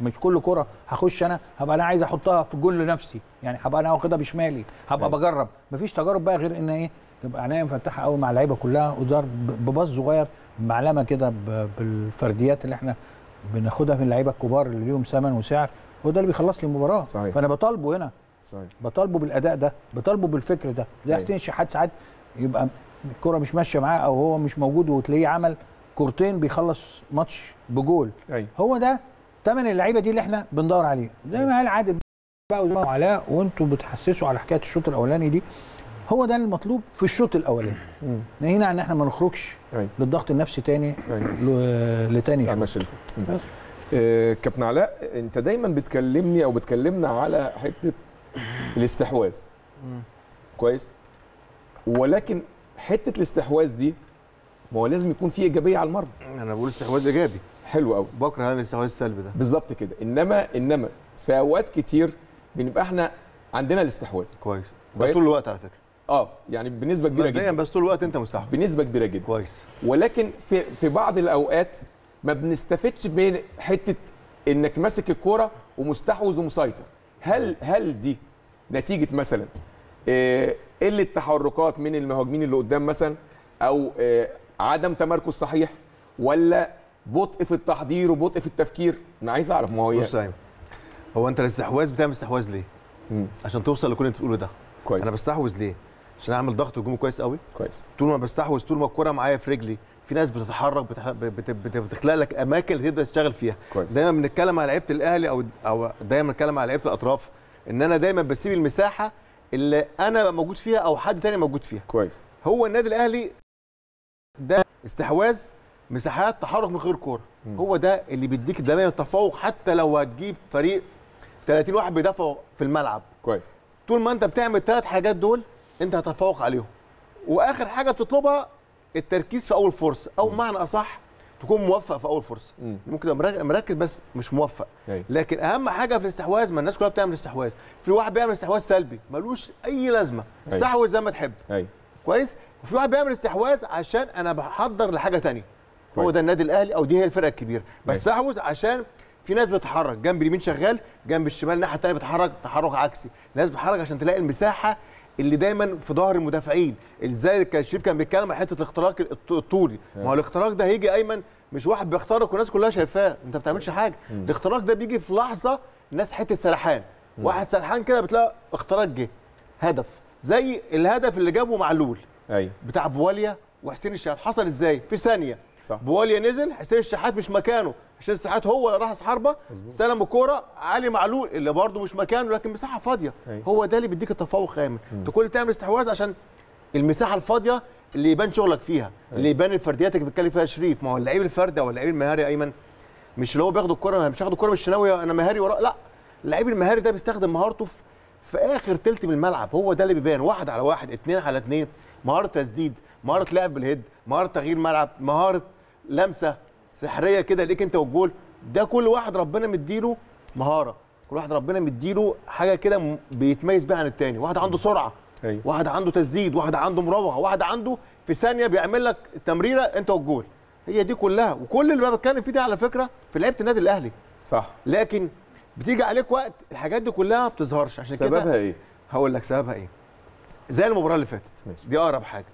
مش كل كرة هخش انا هبقى انا عايز احطها في الجول لنفسي يعني هبقى انا واخدها بشمالي هبقى أيوه. بجرب مفيش تجارب بقى غير ان ايه تبقى عينيا مفتحه قوي مع اللعيبه كلها وضرب بباص صغير معلمه كده بالفرديات اللي احنا بناخدها من اللعيبه الكبار اللي ليهم ثمن وسعر هو ده اللي بيخلص لي المباراه صحيح. فانا بطالبه هنا صحيح. بطالبه بالاداء ده بطالبه بالفكر ده زي حسين الشحات ساعات يبقى الكره مش ماشيه معاه او هو مش موجود وتلاقيه عمل كورتين بيخلص ماتش بجول أي. أيوه. هو ده ثمن اللعيبه دي اللي احنا بندور عليه زي أيوه. ما قال عادل بقى وزي ما علاء وانتم بتحسسوا على حكايه الشوط الاولاني دي هو ده المطلوب في الشوط الاولاني نهينا عن ان احنا ما نخرجش أيوه. بالضغط النفسي تاني لتاني شوط آه، كابتن علاء انت دايما بتكلمني او بتكلمنا على حته الاستحواذ كويس ولكن حته الاستحواذ دي ما هو لازم يكون في ايجابيه على المرمى انا بقول استحواذ ايجابي حلو قوي بكره انا الاستحواذ السلبي ده بالظبط كده انما انما في اوقات كتير بنبقى احنا عندنا الاستحواذ كويس كويس طول الوقت على فكره اه يعني بنسبه كبيره جدا بس طول الوقت انت مستحوذ بنسبه كبيره جدا كويس ولكن في في بعض الاوقات ما بنستفدش من حته انك ماسك الكوره ومستحوذ ومسيطر هل هل دي نتيجه مثلا آه، قله تحركات من المهاجمين اللي قدام مثلا او آه، عدم تمركز صحيح ولا بطء في التحضير وبطء في التفكير انا عايز اعرف ما هو يعني؟ بص هو انت الاستحواذ بتعمل استحواذ ليه مم. عشان توصل لكل اللي انت بتقوله ده كويس انا بستحوذ ليه عشان اعمل ضغط هجومي كويس قوي كويس طول ما بستحوذ طول ما الكوره معايا في رجلي في ناس بتتحرك بتخلق لك اماكن اللي تقدر تشتغل فيها كويس. دايما بنتكلم على لعيبه الاهلي او او دايما بنتكلم على لعيبه الاطراف ان انا دايما بسيب المساحه اللي انا موجود فيها او حد تاني موجود فيها كويس هو النادي الاهلي ده استحواذ مساحات تحرك من غير كوره هو ده اللي بيديك دايما التفوق حتى لو هتجيب فريق 30 واحد بيدافعوا في الملعب كويس طول ما انت بتعمل الثلاث حاجات دول انت هتتفوق عليهم واخر حاجه بتطلبها التركيز في اول فرصه او بمعنى اصح تكون موفق في اول فرصه مم. ممكن تبقى مركز بس مش موفق هي. أيوة. لكن اهم حاجه في الاستحواذ ما الناس كلها بتعمل استحواذ في واحد بيعمل استحواذ سلبي ملوش اي لازمه أيوة. استحوذ زي ما تحب هي. أيوة. كويس وفي واحد بيعمل استحواذ عشان انا بحضر لحاجه تانية هو ده النادي الاهلي او دي هي الفرقه الكبيره بستحوذ عشان في ناس بتتحرك جنب اليمين شغال جنب الشمال الناحيه الثانيه بتتحرك تحرك عكسي ناس بتتحرك عشان تلاقي المساحه اللي دايما في ظهر المدافعين ازاي كان الشريف كان بيتكلم عن حته الاختراق الطولي ما هو الاختراق ده هيجي ايمن مش واحد بيخترق والناس كلها شايفاه انت ما بتعملش حاجه الاختراق ده بيجي في لحظه الناس حته سرحان واحد سرحان كده بتلاقي اختراق جه هدف زي الهدف اللي جابه معلول ايوه بتاع بواليا وحسين الشحات حصل ازاي في ثانيه بواليا نزل حسين الشحات مش مكانه حسين الشحات هو اللي راح حربه استلم الكوره علي معلول اللي برده مش مكانه لكن مساحه فاضيه أي. هو ده اللي بيديك التفوق ايمن تكون تعمل استحواذ عشان المساحه الفاضيه اللي يبان شغلك فيها أي. اللي يبان الفرديات اللي بيتكلم فيها شريف ما هو اللعيب الفردي او اللعيب المهاري ايمن مش اللي هو بياخد الكوره مش هياخد الكوره مش ناوي انا مهاري وراه لا اللعيب المهاري ده بيستخدم مهارته في في اخر تلت من الملعب هو ده اللي بيبان واحد على واحد اثنين على اثنين مهاره تسديد مهاره لعب بالهيد مهاره تغيير ملعب مهاره لمسه سحريه كده ليك انت والجول ده كل واحد ربنا مديله مهاره كل واحد ربنا مديله حاجه كده بيتميز بيها عن التاني واحد عنده سرعه أيوة. واحد عنده تسديد واحد عنده مراوغه واحد عنده في ثانيه بيعمل لك التمريره انت والجول هي دي كلها وكل اللي بتكلم فيه ده على فكره في لعيبه النادي الاهلي صح لكن بتيجي عليك وقت الحاجات دي كلها ما بتظهرش عشان كده سببها ايه هقول لك سببها ايه زي المباراه اللي فاتت ماشي. دي اقرب حاجه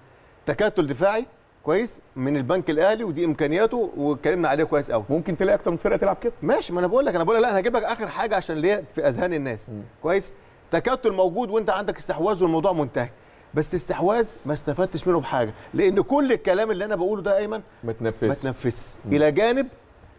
تكتل دفاعي كويس من البنك الاهلي ودي امكانياته واتكلمنا عليه كويس قوي ممكن تلاقي اكتر من فرقه تلعب كده ماشي ما انا بقول لك انا بقول لك لا انا هجيب لك اخر حاجه عشان اللي هي في اذهان الناس م. كويس تكتل موجود وانت عندك استحواذ والموضوع منتهي بس استحواذ ما استفدتش منه بحاجه لان كل الكلام اللي انا بقوله ده ايمن ما تنفذش ما تنفذش الى جانب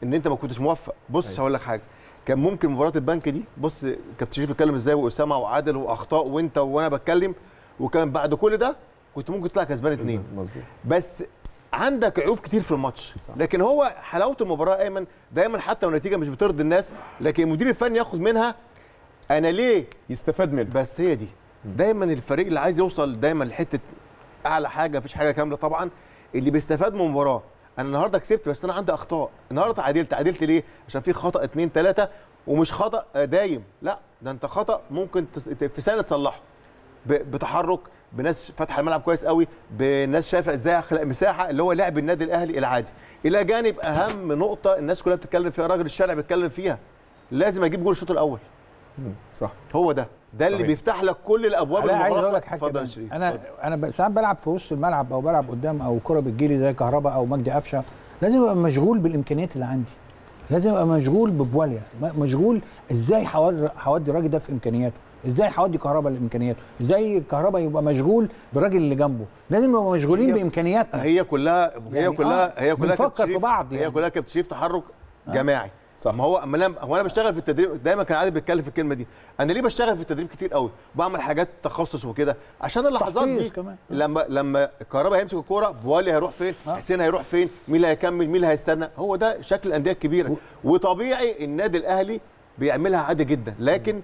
ان انت ما كنتش موفق بص أيوة. هقول لك حاجه كان ممكن مباراه البنك دي بص كابتن شريف اتكلم ازاي واسامه وعادل واخطاء وانت وانا بتكلم وكان بعد كل ده كنت ممكن تطلع كسبان اثنين مظبوط بس عندك عيوب كتير في الماتش صح. لكن هو حلاوه المباراه ايمن دايما حتى لو النتيجه مش بترضي الناس لكن المدير الفني ياخد منها انا ليه يستفاد منها بس هي دي دايما الفريق اللي عايز يوصل دايما لحته اعلى حاجه مفيش حاجه كامله طبعا اللي بيستفاد من مباراه انا النهارده كسبت بس انا عندي اخطاء النهارده عدلت عدلت ليه عشان في خطا اتنين ثلاثه ومش خطا دايم لا ده انت خطا ممكن في سنه تصلحه بتحرك بناس فاتحه الملعب كويس قوي بناس شايفه ازاي اخلق مساحه اللي هو لعب النادي الاهلي العادي الى جانب اهم نقطه الناس كلها بتتكلم فيها راجل الشارع بيتكلم فيها لازم اجيب جول الشوط الاول صح هو ده ده اللي بيفتح لك كل الابواب انا عايز اقول لك حاجه اتفضل شريف انا انا ساعات بلعب في وسط الملعب او بلعب قدام او كره بتجيلي زي كهرباء او مجدي قفشه لازم ابقى مشغول بالامكانيات اللي عندي لازم ابقى مشغول ببواليا يعني. مشغول ازاي هودي الراجل ده في امكانياته ازاي هودي كهرباء لامكانياته ازاي الكهرباء يبقى مشغول بالراجل اللي جنبه لازم نبقى مشغولين بامكانياتنا هي كلها هي يعني كلها آه هي كلها بنفكر في بعض يعني. هي كلها كتشريف تحرك آه. جماعي صح ما هو اما هو انا بشتغل في التدريب دايما كان عادل بيتكلم في الكلمه دي انا ليه بشتغل في التدريب كتير قوي بعمل حاجات تخصص وكده عشان اللحظات دي كمان. لما لما الكهرباء هيمسك الكوره بوالي هيروح فين آه. حسين هيروح فين مين اللي هيكمل مين اللي هيستنى هو ده شكل الانديه الكبيره و... وطبيعي النادي الاهلي بيعملها عادي جدا لكن م.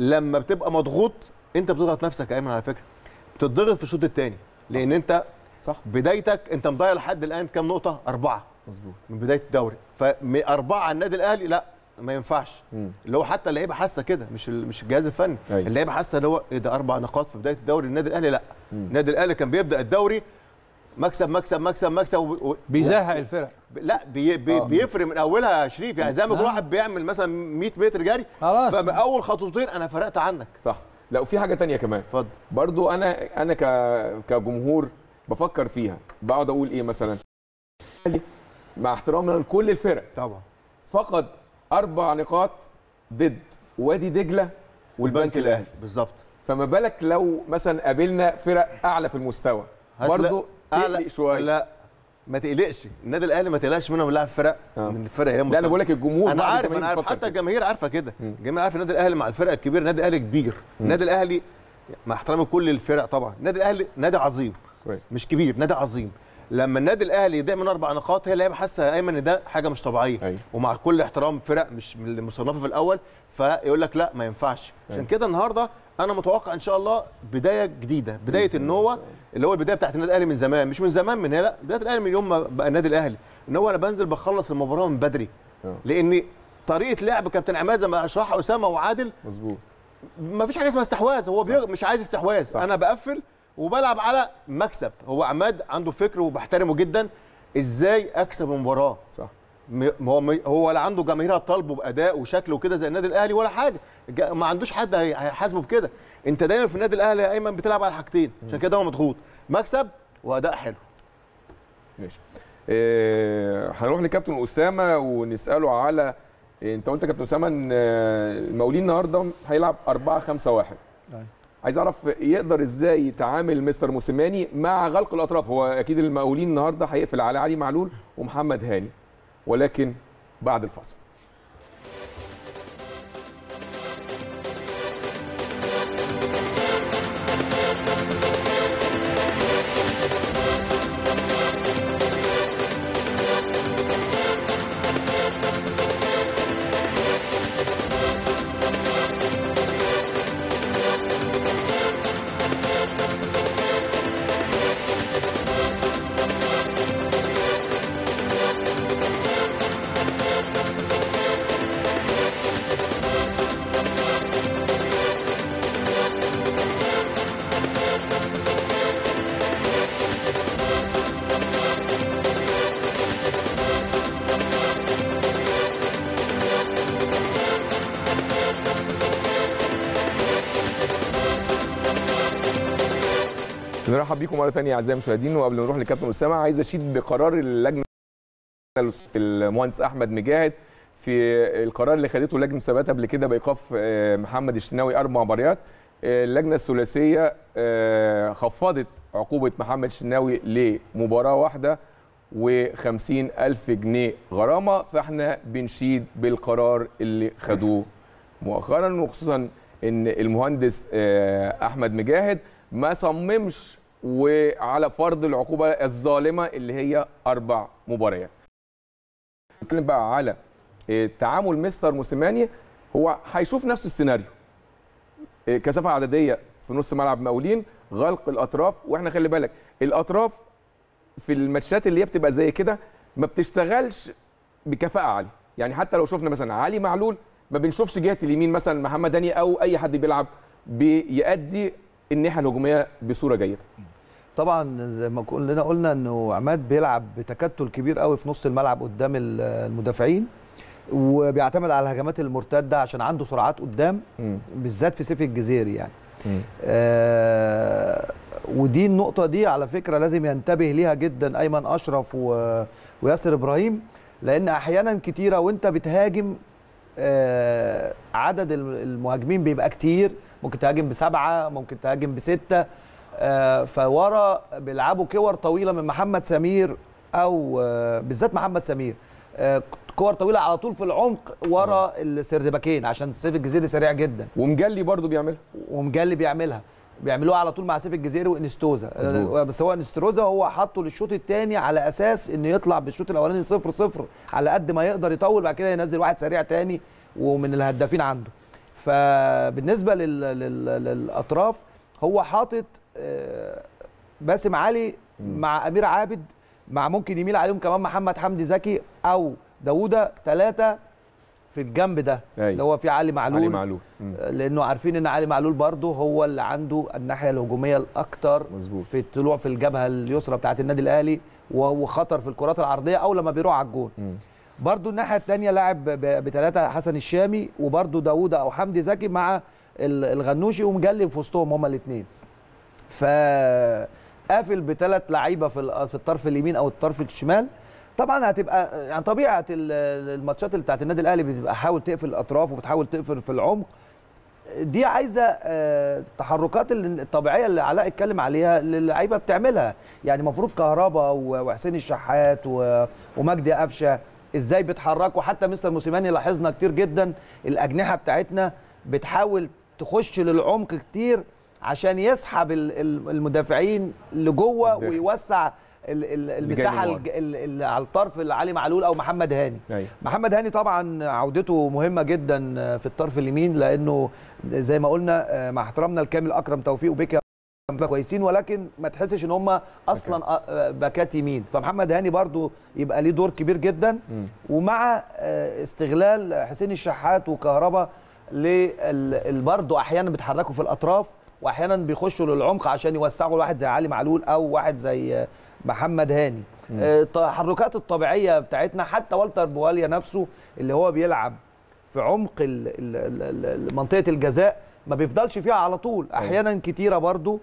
لما بتبقى مضغوط انت بتضغط نفسك يا ايمن على فكره بتتضغط في الشوط الثاني لان انت صح بدايتك انت مضيع لحد الان كام نقطه اربعه مظبوط من بدايه الدوري فاربعه على النادي الاهلي لا ما ينفعش مم. اللي هو حتى اللعيبه حاسه كده مش مش الجهاز الفني أيوه. اللعيبه حاسه اللي هو ايه ده اربع نقاط في بدايه الدوري النادي الاهلي لا النادي الاهلي كان بيبدا الدوري مكسب مكسب مكسب مكسب و... بيزهق الفرق لا بي... بي... آه. بيفرق من اولها يا شريف يعني زي ما كل آه. واحد بيعمل مثلا 100 متر جري خلاص فاول خطوتين انا فرقت عنك صح لا وفي حاجه ثانيه كمان اتفضل برضو انا انا ك... كجمهور بفكر فيها بقعد اقول ايه مثلا مع احترامنا لكل الفرق طبعا فقد اربع نقاط ضد وادي دجله والبنك الاهلي بالظبط فما بالك لو مثلا قابلنا فرق اعلى في المستوى برضه اعلى شويه لا ما تقلقش النادي الاهلي ما تقلقش منهم لاعب فرق آه. من الفرق اللي لا انا بقول لك الجمهور انا عارف انا عارف حتى الجماهير عارفه كده الجماهير عارفه النادي الاهلي مع الفرق الكبيره النادي الاهلي كبير النادي الاهلي مع احترامي كل الفرق طبعا النادي الاهلي نادي عظيم مش كبير نادي عظيم لما النادي الاهلي يضيع من اربع نقاط هي اللعيبه حاسه ايمن ان ده حاجه مش طبيعيه أي. أيوه. ومع كل احترام فرق مش مصنفه في الاول فيقول لك لا ما ينفعش أيوه. عشان كده النهارده انا متوقع ان شاء الله بدايه جديده بدايه ان هو اللي هو البدايه بتاعت النادي الاهلي من زمان مش من زمان من هنا لا بدايه الاهلي من يوم ما بقى النادي الاهلي ان هو انا بنزل بخلص المباراه من بدري آه. لان طريقه لعب كابتن عماد زي ما اشرحها اسامه وعادل مظبوط ما فيش حاجه اسمها استحواذ هو بيغ... مش عايز استحواذ صح. انا بقفل وبلعب على مكسب هو عماد عنده فكر وبحترمه جدا ازاي اكسب المباراه صح هو م... هو لا عنده جماهير هتطالبه باداء وشكل وكده زي النادي الاهلي ولا حاجه ما عندوش حد هيحاسبه بكده انت دايما في النادي الاهلي يا ايمن بتلعب على حاجتين عشان كده هو مضغوط مكسب واداء حلو ماشي إيه هنروح لكابتن اسامه ونساله على إيه انت قلت كابتن اسامه ان آه، المقاولين النهارده هيلعب 4 5 1 عايز اعرف يقدر ازاي يتعامل مستر موسيماني مع غلق الاطراف هو اكيد المقاولين النهارده هيقفل على علي معلول ومحمد هاني ولكن بعد الفصل برحب بيكم مره ثانيه اعزائي المشاهدين وقبل ما نروح لكابتن اسامه عايز اشيد بقرار اللجنه المهندس احمد مجاهد في القرار اللي خدته لجنه ثبات قبل كده بايقاف آه، محمد الشناوي اربع مباريات آه، اللجنه الثلاثيه آه، خفضت عقوبه محمد الشناوي لمباراه واحده و ألف جنيه غرامة فإحنا بنشيد بالقرار اللي خدوه مؤخرا وخصوصا إن المهندس أحمد مجاهد ما صممش وعلى فرض العقوبه الظالمه اللي هي اربع مباريات. نتكلم بقى على آه، تعامل مستر موسيماني هو هيشوف نفس السيناريو. آه، كثافه عدديه في نص ملعب مقاولين، غلق الاطراف واحنا خلي بالك الاطراف في الماتشات اللي هي بتبقى زي كده ما بتشتغلش بكفاءه عاليه، يعني حتى لو شفنا مثلا علي معلول ما بنشوفش جهه اليمين مثلا محمد هاني او اي حد بيلعب بيأدي الناحيه الهجوميه بصوره جيده. طبعا زي ما كلنا قلنا انه عماد بيلعب بتكتل كبير قوي في نص الملعب قدام المدافعين وبيعتمد على الهجمات المرتده عشان عنده سرعات قدام بالذات في سيف الجزيري يعني آه ودي النقطه دي على فكره لازم ينتبه ليها جدا ايمن اشرف و... وياسر ابراهيم لان احيانا كتيره وانت بتهاجم آه عدد المهاجمين بيبقى كتير ممكن تهاجم بسبعه ممكن تهاجم بسته آه، فورا بيلعبوا كور طويله من محمد سمير او آه، بالذات محمد سمير آه، كور طويله على طول في العمق ورا السردباكين عشان سيف الجزيري سريع جدا ومجلي برضو بيعملها ومجلي بيعملها بيعملوها على طول مع سيف الجزيري وانستوزا بس هو انستروزا هو حطه للشوط الثاني على اساس انه يطلع بالشوط الاولاني 0 0 على قد ما يقدر يطول بعد كده ينزل واحد سريع ثاني ومن الهدافين عنده فبالنسبه للاطراف هو حاطط آه، باسم علي مع امير عابد مع ممكن يميل عليهم كمان محمد حمدي زكي او داوودة ثلاثه في الجنب ده أي. أيوة. اللي هو في علي معلول علي معلول آه، لانه عارفين ان علي معلول برضه هو اللي عنده الناحيه الهجوميه الاكثر في الطلوع في الجبهه اليسرى بتاعت النادي الاهلي وهو خطر في الكرات العرضيه او لما بيروح على الجون برضه الناحيه الثانيه لاعب بثلاثه حسن الشامي وبرضه داوود او حمدي زكي مع الغنوشي ومجلب في وسطهم هما الاثنين فقافل بثلاث لعيبه في في الطرف اليمين او الطرف الشمال طبعا هتبقى يعني طبيعه الماتشات اللي بتاعت النادي الاهلي بتبقى حاول تقفل الاطراف وبتحاول تقفل في العمق دي عايزه التحركات آه، الطبيعيه اللي علاء اتكلم عليها اللعيبه بتعملها يعني المفروض كهربا وحسين الشحات ومجدي قفشه ازاي بيتحركوا حتى مستر موسيماني لاحظنا كتير جدا الاجنحه بتاعتنا بتحاول تخش للعمق كتير عشان يسحب المدافعين لجوه ويوسع المساحه اللي على الطرف علي معلول او محمد هاني أيوة. محمد هاني طبعا عودته مهمه جدا في الطرف اليمين لانه زي ما قلنا آه، مع احترامنا الكامل اكرم توفيق وبيكا كويسين ولكن ما تحسش ان هم اصلا آه، آه، باكات يمين فمحمد هاني برضو يبقى ليه دور كبير جدا ومع استغلال حسين الشحات وكهربا برضه احيانا بيتحركوا في الاطراف واحيانا بيخشوا للعمق عشان يوسعوا لواحد زي علي معلول او واحد زي محمد هاني آه، التحركات الطبيعيه بتاعتنا حتى والتر بواليا نفسه اللي هو بيلعب في عمق منطقه الجزاء ما بيفضلش فيها على طول أيوة. احيانا كتيره برضو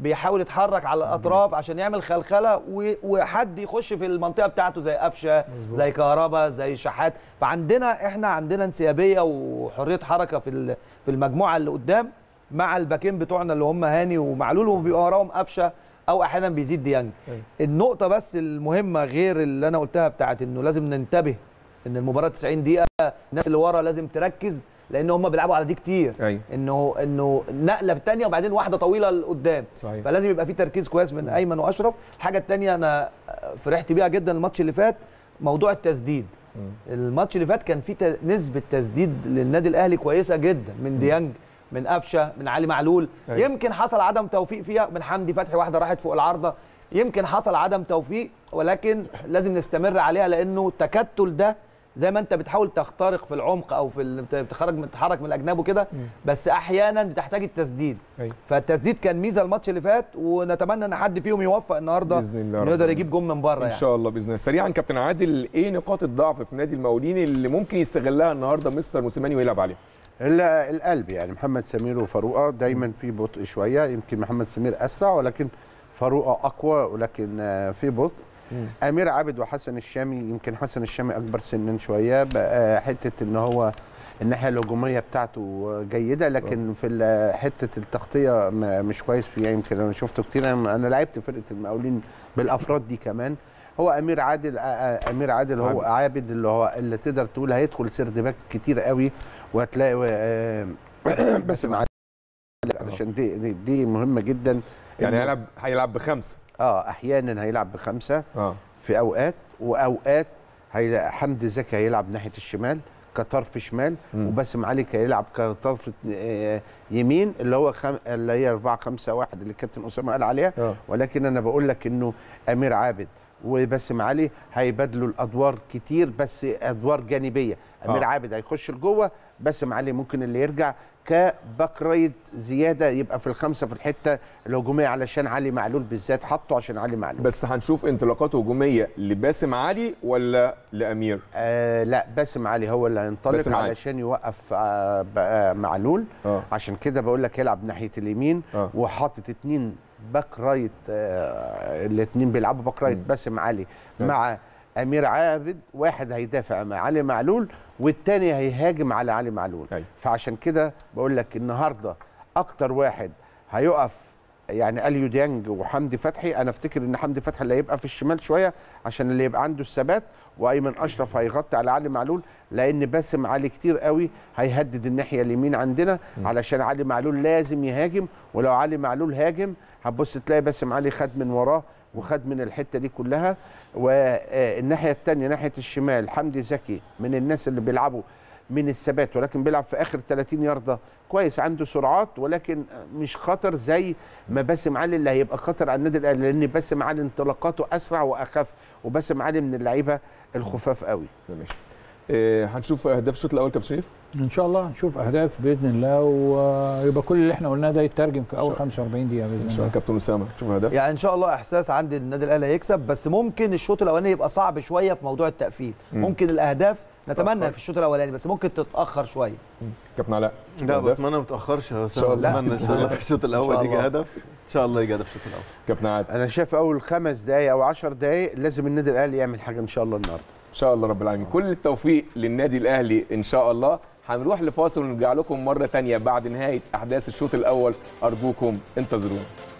بيحاول يتحرك على الاطراف عشان يعمل خلخله وحد يخش في المنطقه بتاعته زي قفشه زي كهربا زي شحات فعندنا احنا عندنا انسيابيه وحريه حركه في في المجموعه اللي قدام مع الباكين بتوعنا اللي هم هاني ومعلول وبيبقى وراهم قفشه او احيانا بيزيد ديانج أيه. النقطه بس المهمه غير اللي انا قلتها بتاعت انه لازم ننتبه ان المباراه 90 دقيقه الناس اللي ورا لازم تركز لان هم بيلعبوا على دي كتير أيه. انه انه نقله في الثانيه وبعدين واحده طويله لقدام صحيح. فلازم يبقى في تركيز كويس من ايمن واشرف الحاجه الثانيه انا فرحت بيها جدا الماتش اللي فات موضوع التسديد الماتش اللي فات كان في نسبه تسديد للنادي الاهلي كويسه جدا من ديانج من قفشه من علي معلول أيوة. يمكن حصل عدم توفيق فيها من حمدي فتحي واحده راحت فوق العارضه يمكن حصل عدم توفيق ولكن لازم نستمر عليها لانه التكتل ده زي ما انت بتحاول تخترق في العمق او في بتخرج من من الاجناب وكده بس احيانا بتحتاج التسديد أي. أيوة. فالتسديد كان ميزه الماتش اللي فات ونتمنى ان حد فيهم يوفق النهارده باذن الله يقدر يجيب جون من بره يعني ان شاء الله باذن الله سريعا كابتن عادل ايه نقاط الضعف في نادي المقاولين اللي ممكن يستغلها النهارده مستر موسيماني ويلعب عليها الا القلب يعني محمد سمير وفاروقه دايما في بطء شويه يمكن محمد سمير اسرع ولكن فاروقه اقوى ولكن آه، في بطء امير عابد وحسن الشامي يمكن حسن الشامي اكبر سنا شويه بقى آه، حته ان هو الناحيه الهجوميه بتاعته آه، جيده لكن في حته التغطيه مش كويس فيها يمكن انا شفته كتير انا لعبت فرقه المقاولين بالافراد دي كمان هو امير عادل امير عادل هو عابد اللي هو اللي تقدر تقول هيدخل سيرد باك كتير قوي وهتلاقي آه، باسم علي علشان دي, دي دي مهمه جدا يعني هيلعب هيلعب بخمسه اه احيانا هيلعب بخمسه آه. في اوقات واوقات هي حمدي زكي هيلعب ناحيه الشمال كطرف شمال وباسم علي هيلعب كطرف آه، يمين اللي هو خم... اللي هي 4 5 1 اللي الكابتن اسامه قال عليها آه. ولكن انا بقول لك انه امير عابد وباسم علي هيبادلوا الادوار كتير بس ادوار جانبيه امير آه. عابد هيخش لجوه باسم علي ممكن اللي يرجع كباك رايت زياده يبقى في الخمسه في الحته الهجوميه علشان علي معلول بالذات حطه عشان علي معلول بس هنشوف انطلاقات هجوميه لباسم علي ولا لامير؟ آه لا باسم علي هو اللي هينطلق علشان علي. يوقف آه معلول آه. عشان كده بقول لك يلعب ناحيه اليمين آه. وحاطط اتنين باك رايت آه، الاثنين بيلعبوا باك رايت باسم علي نعم. مع امير عابد واحد هيدافع مع علي معلول والتاني هيهاجم على علي معلول أيوة. فعشان كده بقول لك النهارده اكتر واحد هيقف يعني اليو ديانج وحمدي فتحي انا افتكر ان حمدي فتحي اللي هيبقى في الشمال شويه عشان اللي يبقى عنده الثبات وايمن اشرف هيغطي على علي معلول لان باسم علي كتير قوي هيهدد الناحيه اليمين عندنا علشان علي معلول لازم يهاجم ولو علي معلول هاجم هتبص تلاقي باسم علي خد من وراه وخد من الحته دي كلها والناحيه الثانيه ناحيه الشمال حمدي زكي من الناس اللي بيلعبوا من الثبات ولكن بيلعب في اخر 30 يارده كويس عنده سرعات ولكن مش خطر زي ما باسم علي اللي هيبقى خطر على النادي الاهلي لان باسم علي انطلاقاته اسرع واخف وباسم علي من اللعيبه الخفاف قوي ماشي إيه، هنشوف اهداف الشوط الاول كابتن شريف ان شاء الله نشوف اهداف باذن الله ويبقى كل اللي احنا قلناه ده يترجم في اول 45 دقيقه باذن الله ان شاء الله كابتن اسامه تشوف اهداف يعني ان شاء الله احساس عندي النادي الاهلي هيكسب بس ممكن الشوط الاولاني يبقى صعب شويه في موضوع التقفيل ممكن الاهداف نتمنى في الشوط الاولاني بس ممكن تتاخر شويه كابتن علاء لا بتمنى ما تاخرش يا اسامه اتمنى ان شاء الله في الشوط الاول يجي هدف ان شاء الله يجي هدف الشوط الاول كابتن عادل انا شايف اول خمس دقائق او 10 دقائق لازم النادي الاهلي يعمل حاجه ان شاء الله النهارده ان شاء الله رب العالمين كل التوفيق للنادي الاهلي ان شاء الله هنروح لفاصل ونرجع لكم مره ثانيه بعد نهايه احداث الشوط الاول ارجوكم انتظرونا